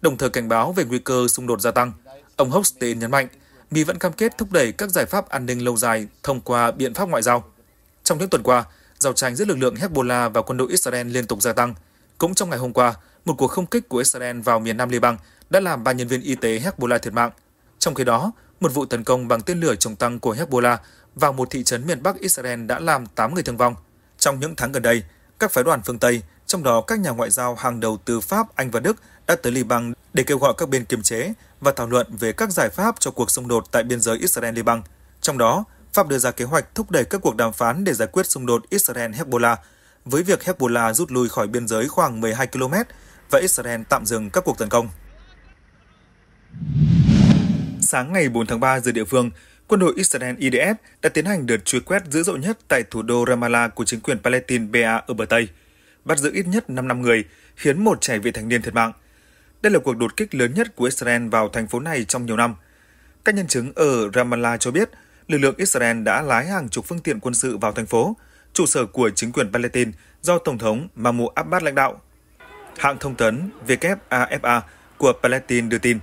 đồng thời cảnh báo về nguy cơ xung đột gia tăng. Ông Hochstein nhấn mạnh, Mỹ vẫn cam kết thúc đẩy các giải pháp an ninh lâu dài thông qua biện pháp ngoại giao. Trong những tuần qua, giao tranh giữa lực lượng Hezbollah và quân đội Israel liên tục gia tăng. Cũng trong ngày hôm qua, một cuộc không kích của Israel vào miền Nam Liban đã làm ba nhân viên y tế Hezbollah thiệt mạng. Trong khi đó, một vụ tấn công bằng tên lửa chống tăng của Hezbollah vào một thị trấn miền Bắc Israel đã làm 8 người thương vong. Trong những tháng gần đây, các phái đoàn phương Tây, trong đó các nhà ngoại giao hàng đầu từ Pháp, Anh và Đức đã tới Liban để kêu gọi các bên kiềm chế và thảo luận về các giải pháp cho cuộc xung đột tại biên giới Israel-Liban. Trong đó, Pháp đưa ra kế hoạch thúc đẩy các cuộc đàm phán để giải quyết xung đột Israel-Hezbollah, với việc Hezbollah rút lui khỏi biên giới khoảng 12 km và Israel tạm dừng các cuộc tấn công. Sáng ngày 4 tháng 3 giờ địa phương, quân đội Israel IDF đã tiến hành đợt truy quét dữ dội nhất tại thủ đô Ramallah của chính quyền Palestine BA ở bờ Tây, bắt giữ ít nhất 5 năm người, khiến một trẻ vị thành niên thiệt mạng. Đây là cuộc đột kích lớn nhất của Israel vào thành phố này trong nhiều năm. Các nhân chứng ở Ramallah cho biết, lực lượng Israel đã lái hàng chục phương tiện quân sự vào thành phố, trụ sở của chính quyền Palestine do Tổng thống Mahmoud Abbas lãnh đạo. Hãng thông tấn WAFA của Palestine đưa tin,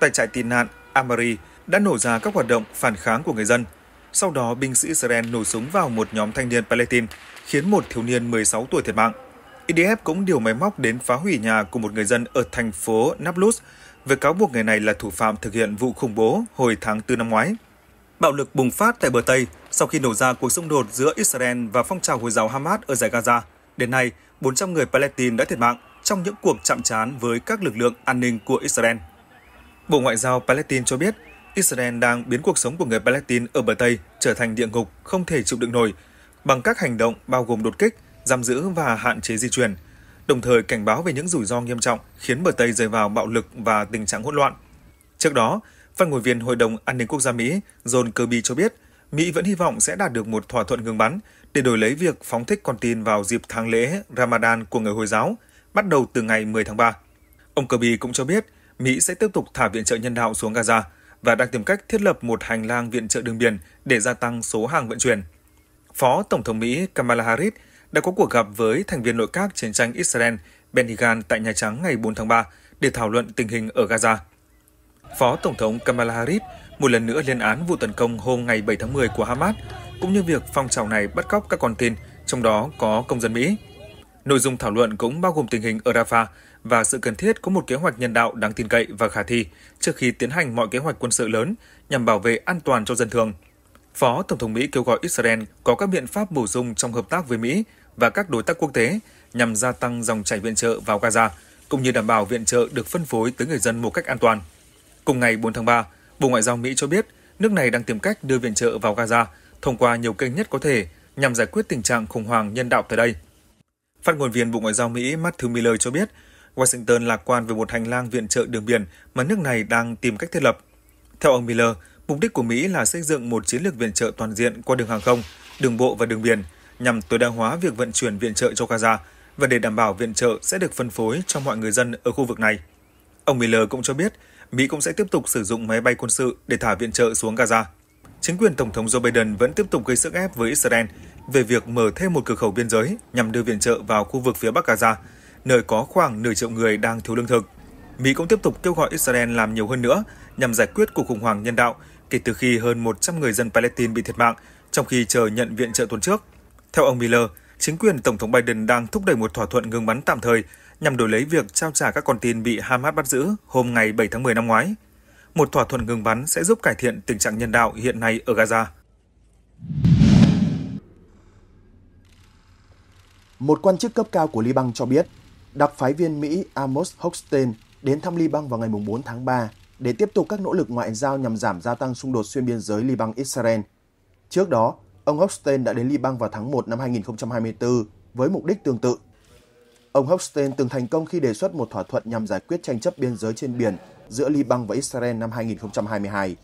tại trại tị nạn Amari, đã nổ ra các hoạt động phản kháng của người dân. Sau đó, binh sĩ Israel nổ súng vào một nhóm thanh niên Palestine, khiến một thiếu niên 16 tuổi thiệt mạng. IDF cũng điều máy móc đến phá hủy nhà của một người dân ở thành phố Nablus với cáo buộc người này là thủ phạm thực hiện vụ khủng bố hồi tháng 4 năm ngoái. Bạo lực bùng phát tại bờ Tây sau khi nổ ra cuộc xung đột giữa Israel và phong trào Hồi giáo Hamas ở giải Gaza. Đến nay, 400 người Palestine đã thiệt mạng trong những cuộc chạm trán với các lực lượng an ninh của Israel. Bộ Ngoại giao Palestine cho biết Israel đang biến cuộc sống của người Palestine ở bờ Tây trở thành địa ngục không thể chịu đựng nổi bằng các hành động bao gồm đột kích, giam giữ và hạn chế di chuyển, đồng thời cảnh báo về những rủi ro nghiêm trọng khiến bờ Tây rơi vào bạo lực và tình trạng hỗn loạn. Trước đó, phát ngồi viên Hội đồng An ninh Quốc gia Mỹ John Kirby cho biết Mỹ vẫn hy vọng sẽ đạt được một thỏa thuận ngừng bắn để đổi lấy việc phóng thích con tin vào dịp tháng lễ Ramadan của người Hồi giáo, bắt đầu từ ngày 10 tháng 3. Ông Kirby cũng cho biết Mỹ sẽ tiếp tục thả viện trợ nhân đạo xuống Gaza – và đang tìm cách thiết lập một hành lang viện trợ đường biển để gia tăng số hàng vận chuyển. Phó Tổng thống Mỹ Kamala Harris đã có cuộc gặp với thành viên nội các chiến tranh Israel Benny Gantz tại Nhà Trắng ngày 4 tháng 3 để thảo luận tình hình ở Gaza. Phó Tổng thống Kamala Harris một lần nữa lên án vụ tấn công hôm ngày 7 tháng 10 của Hamas, cũng như việc phong trào này bắt cóc các con tin, trong đó có công dân Mỹ. Nội dung thảo luận cũng bao gồm tình hình ở Rafah và sự cần thiết có một kế hoạch nhân đạo đáng tin cậy và khả thi trước khi tiến hành mọi kế hoạch quân sự lớn nhằm bảo vệ an toàn cho dân thường. Phó Tổng thống Mỹ kêu gọi Israel có các biện pháp bổ sung trong hợp tác với Mỹ và các đối tác quốc tế nhằm gia tăng dòng chảy viện trợ vào Gaza, cũng như đảm bảo viện trợ được phân phối tới người dân một cách an toàn. Cùng ngày 4 tháng 3, Bộ Ngoại giao Mỹ cho biết nước này đang tìm cách đưa viện trợ vào Gaza thông qua nhiều kênh nhất có thể nhằm giải quyết tình trạng khủng hoảng nhân đạo tại đây. Phát ngôn viên Bộ Ngoại giao Mỹ Matthew Miller cho biết, Washington lạc quan về một hành lang viện trợ đường biển mà nước này đang tìm cách thiết lập. Theo ông Miller, mục đích của Mỹ là xây dựng một chiến lược viện trợ toàn diện qua đường hàng không, đường bộ và đường biển nhằm tối đa hóa việc vận chuyển viện trợ cho Gaza và để đảm bảo viện trợ sẽ được phân phối cho mọi người dân ở khu vực này. Ông Miller cũng cho biết Mỹ cũng sẽ tiếp tục sử dụng máy bay quân sự để thả viện trợ xuống Gaza. Chính quyền Tổng thống Joe Biden vẫn tiếp tục gây sức ép với Israel về việc mở thêm một cửa khẩu biên giới nhằm đưa viện trợ vào khu vực phía Bắc Gaza, nơi có khoảng nửa triệu người đang thiếu lương thực. Mỹ cũng tiếp tục kêu gọi Israel làm nhiều hơn nữa nhằm giải quyết cuộc khủng hoảng nhân đạo kể từ khi hơn 100 người dân Palestine bị thiệt mạng trong khi chờ nhận viện trợ tuần trước. Theo ông Miller, chính quyền Tổng thống Biden đang thúc đẩy một thỏa thuận ngừng bắn tạm thời nhằm đổi lấy việc trao trả các con tin bị Hamas bắt giữ hôm ngày 7 tháng 10 năm ngoái. Một thỏa thuận ngừng bắn sẽ giúp cải thiện tình trạng nhân đạo hiện nay ở Gaza. Một quan chức cấp cao của Liban cho biết đặc phái viên Mỹ Amos Hochstein đến thăm Liban vào ngày 4 tháng 3 để tiếp tục các nỗ lực ngoại giao nhằm giảm gia tăng xung đột xuyên biên giới Liban-Israel. Trước đó, ông Hochstein đã đến Liban vào tháng 1 năm 2024 với mục đích tương tự. Ông Hochstein từng thành công khi đề xuất một thỏa thuận nhằm giải quyết tranh chấp biên giới trên biển giữa Liban và Israel năm 2022.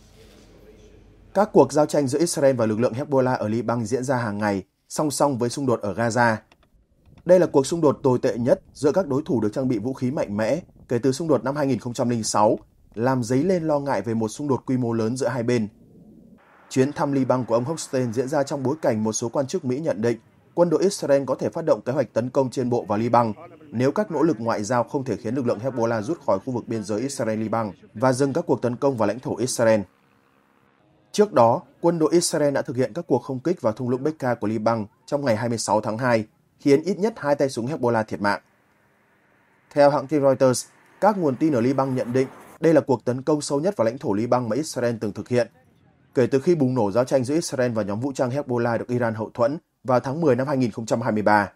Các cuộc giao tranh giữa Israel và lực lượng Hezbollah ở Liban diễn ra hàng ngày, song song với xung đột ở Gaza – đây là cuộc xung đột tồi tệ nhất giữa các đối thủ được trang bị vũ khí mạnh mẽ kể từ xung đột năm 2006, làm dấy lên lo ngại về một xung đột quy mô lớn giữa hai bên. Chuyến thăm Liban của ông Hochstein diễn ra trong bối cảnh một số quan chức Mỹ nhận định quân đội Israel có thể phát động kế hoạch tấn công trên bộ vào Liban nếu các nỗ lực ngoại giao không thể khiến lực lượng Hezbollah rút khỏi khu vực biên giới Israel-Liban và dừng các cuộc tấn công vào lãnh thổ Israel. Trước đó, quân đội Israel đã thực hiện các cuộc không kích vào thung lũng Bekaa của Liban trong ngày 26 tháng 2 khiến ít nhất hai tay súng Hezbollah thiệt mạng. Theo hãng tin Reuters, các nguồn tin ở Liban nhận định đây là cuộc tấn công sâu nhất vào lãnh thổ Liban mà Israel từng thực hiện. Kể từ khi bùng nổ giao tranh giữa Israel và nhóm vũ trang Hezbollah được Iran hậu thuẫn vào tháng 10 năm 2023,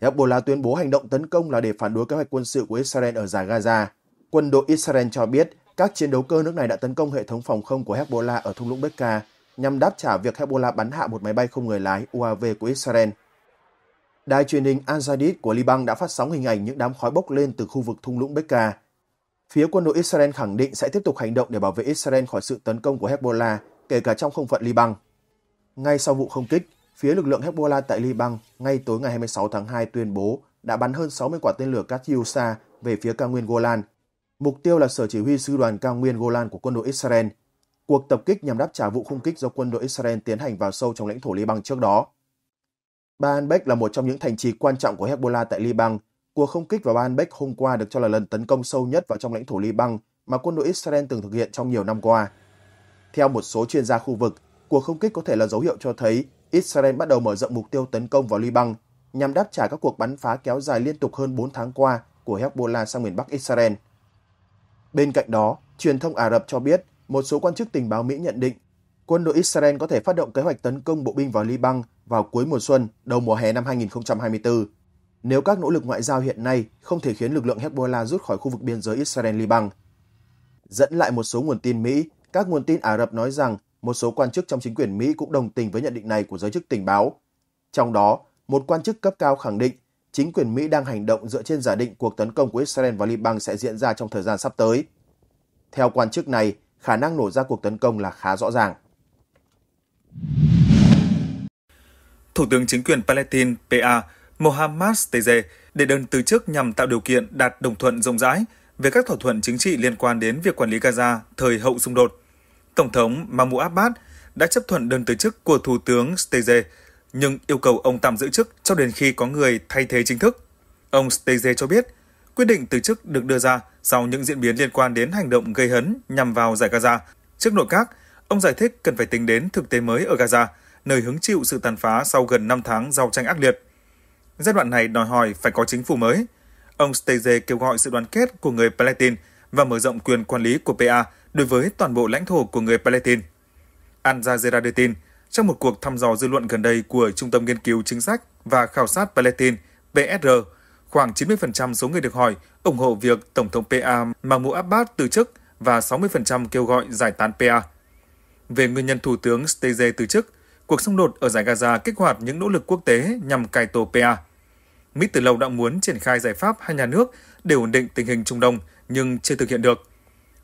Hezbollah tuyên bố hành động tấn công là để phản đối kế hoạch quân sự của Israel ở giải Gaza. Quân đội Israel cho biết các chiến đấu cơ nước này đã tấn công hệ thống phòng không của Hezbollah ở thung lũng Bekaa nhằm đáp trả việc Hezbollah bắn hạ một máy bay không người lái UAV của Israel Đài truyền hình al Jadid của Liban đã phát sóng hình ảnh những đám khói bốc lên từ khu vực thung lũng Bekaa. Phía quân đội Israel khẳng định sẽ tiếp tục hành động để bảo vệ Israel khỏi sự tấn công của Hezbollah, kể cả trong không phận Liban. Ngay sau vụ không kích, phía lực lượng Hezbollah tại Liban ngay tối ngày 26 tháng 2 tuyên bố đã bắn hơn 60 quả tên lửa Katyusha về phía cao nguyên Golan. Mục tiêu là sở chỉ huy sư đoàn cao nguyên Golan của quân đội Israel. Cuộc tập kích nhằm đáp trả vụ không kích do quân đội Israel tiến hành vào sâu trong lãnh thổ Liban trước đó. Baalbek là một trong những thành trì quan trọng của Hezbollah tại Liban. Cuộc không kích vào Baalbek hôm qua được cho là lần tấn công sâu nhất vào trong lãnh thổ Liban mà quân đội Israel từng thực hiện trong nhiều năm qua. Theo một số chuyên gia khu vực, cuộc không kích có thể là dấu hiệu cho thấy Israel bắt đầu mở rộng mục tiêu tấn công vào Liban nhằm đáp trả các cuộc bắn phá kéo dài liên tục hơn 4 tháng qua của Hezbollah sang miền Bắc Israel. Bên cạnh đó, truyền thông Ả Rập cho biết một số quan chức tình báo Mỹ nhận định quân đội Israel có thể phát động kế hoạch tấn công bộ binh vào Liban vào cuối mùa xuân, đầu mùa hè năm 2024. Nếu các nỗ lực ngoại giao hiện nay không thể khiến lực lượng Hezbollah rút khỏi khu vực biên giới Israel-Liban. Dẫn lại một số nguồn tin Mỹ, các nguồn tin Ả Rập nói rằng một số quan chức trong chính quyền Mỹ cũng đồng tình với nhận định này của giới chức tình báo. Trong đó, một quan chức cấp cao khẳng định chính quyền Mỹ đang hành động dựa trên giả định cuộc tấn công của Israel và Liban sẽ diễn ra trong thời gian sắp tới. Theo quan chức này, khả năng nổ ra cuộc tấn công là khá rõ ràng. Thủ tướng chính quyền Palestine PA Mohammad Teze để đơn từ chức nhằm tạo điều kiện đạt đồng thuận rộng rãi về các thỏa thuận chính trị liên quan đến việc quản lý Gaza thời hậu xung đột. Tổng thống Mahmoud Abbas đã chấp thuận đơn từ chức của Thủ tướng Teze nhưng yêu cầu ông tạm giữ chức cho đến khi có người thay thế chính thức. Ông Steze cho biết, quyết định từ chức được đưa ra sau những diễn biến liên quan đến hành động gây hấn nhằm vào giải Gaza. Trước nội các, ông giải thích cần phải tính đến thực tế mới ở Gaza – nơi hứng chịu sự tàn phá sau gần 5 tháng giao tranh ác liệt. Giai đoạn này đòi hỏi phải có chính phủ mới. Ông Stege kêu gọi sự đoàn kết của người Palestine và mở rộng quyền quản lý của PA đối với toàn bộ lãnh thổ của người Palestine. Al Jazeera đưa tin, trong một cuộc thăm dò dư luận gần đây của Trung tâm Nghiên cứu Chính sách và Khảo sát Palestine PSR, khoảng 90% số người được hỏi ủng hộ việc Tổng thống PA Mahmoud Abbas từ chức và 60% kêu gọi giải tán PA. Về nguyên nhân Thủ tướng Stege từ chức, cuộc xung đột ở giải Gaza kích hoạt những nỗ lực quốc tế nhằm cải tổ PA. Mỹ từ lâu đã muốn triển khai giải pháp hai nhà nước để ổn định tình hình Trung Đông nhưng chưa thực hiện được.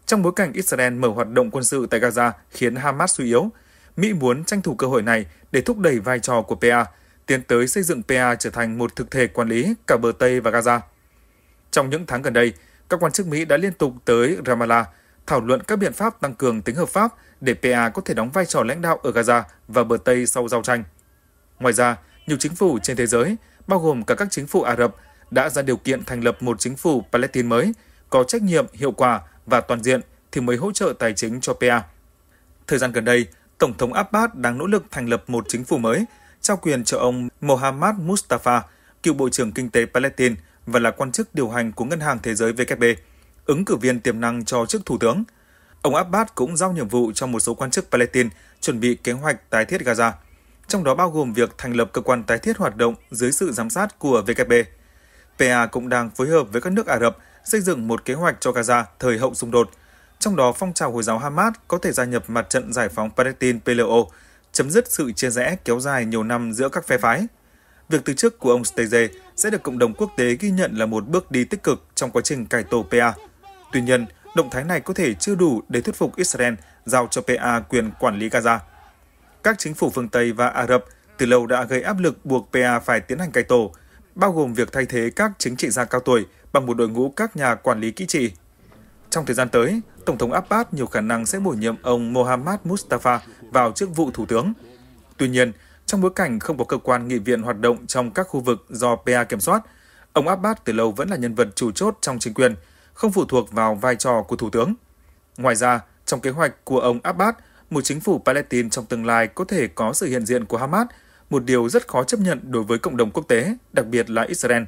Trong bối cảnh Israel mở hoạt động quân sự tại Gaza khiến Hamas suy yếu, Mỹ muốn tranh thủ cơ hội này để thúc đẩy vai trò của PA, tiến tới xây dựng PA trở thành một thực thể quản lý cả bờ Tây và Gaza. Trong những tháng gần đây, các quan chức Mỹ đã liên tục tới Ramallah thảo luận các biện pháp tăng cường tính hợp pháp để PA có thể đóng vai trò lãnh đạo ở Gaza và bờ Tây sau giao tranh. Ngoài ra, nhiều chính phủ trên thế giới, bao gồm cả các chính phủ Ả Rập, đã ra điều kiện thành lập một chính phủ Palestine mới, có trách nhiệm, hiệu quả và toàn diện thì mới hỗ trợ tài chính cho PA. Thời gian gần đây, Tổng thống Abbas đang nỗ lực thành lập một chính phủ mới, trao quyền cho ông Mohammad Mustafa, cựu Bộ trưởng Kinh tế Palestine và là quan chức điều hành của Ngân hàng Thế giới WB ứng cử viên tiềm năng cho chức thủ tướng. Ông Abbas cũng giao nhiệm vụ cho một số quan chức Palestine chuẩn bị kế hoạch tái thiết Gaza, trong đó bao gồm việc thành lập cơ quan tái thiết hoạt động dưới sự giám sát của WKP. PA cũng đang phối hợp với các nước Ả Rập xây dựng một kế hoạch cho Gaza thời hậu xung đột, trong đó phong trào Hồi giáo Hamas có thể gia nhập mặt trận giải phóng Palestine PLO, chấm dứt sự chia rẽ kéo dài nhiều năm giữa các phe phái. Việc từ chức của ông Stacey sẽ được cộng đồng quốc tế ghi nhận là một bước đi tích cực trong quá trình cải tổ PA. Tuy nhiên, động thái này có thể chưa đủ để thuyết phục Israel giao cho PA quyền quản lý Gaza. Các chính phủ phương Tây và Ả Rập từ lâu đã gây áp lực buộc PA phải tiến hành cải tổ, bao gồm việc thay thế các chính trị gia cao tuổi bằng một đội ngũ các nhà quản lý kỹ trị. Trong thời gian tới, Tổng thống Abbas nhiều khả năng sẽ bổ nhiệm ông Mohammad Mustafa vào chức vụ thủ tướng. Tuy nhiên, trong bối cảnh không có cơ quan nghị viện hoạt động trong các khu vực do PA kiểm soát, ông Abbas từ lâu vẫn là nhân vật chủ chốt trong chính quyền – không phụ thuộc vào vai trò của Thủ tướng. Ngoài ra, trong kế hoạch của ông Abbas, một chính phủ Palestine trong tương lai có thể có sự hiện diện của Hamas, một điều rất khó chấp nhận đối với cộng đồng quốc tế, đặc biệt là Israel.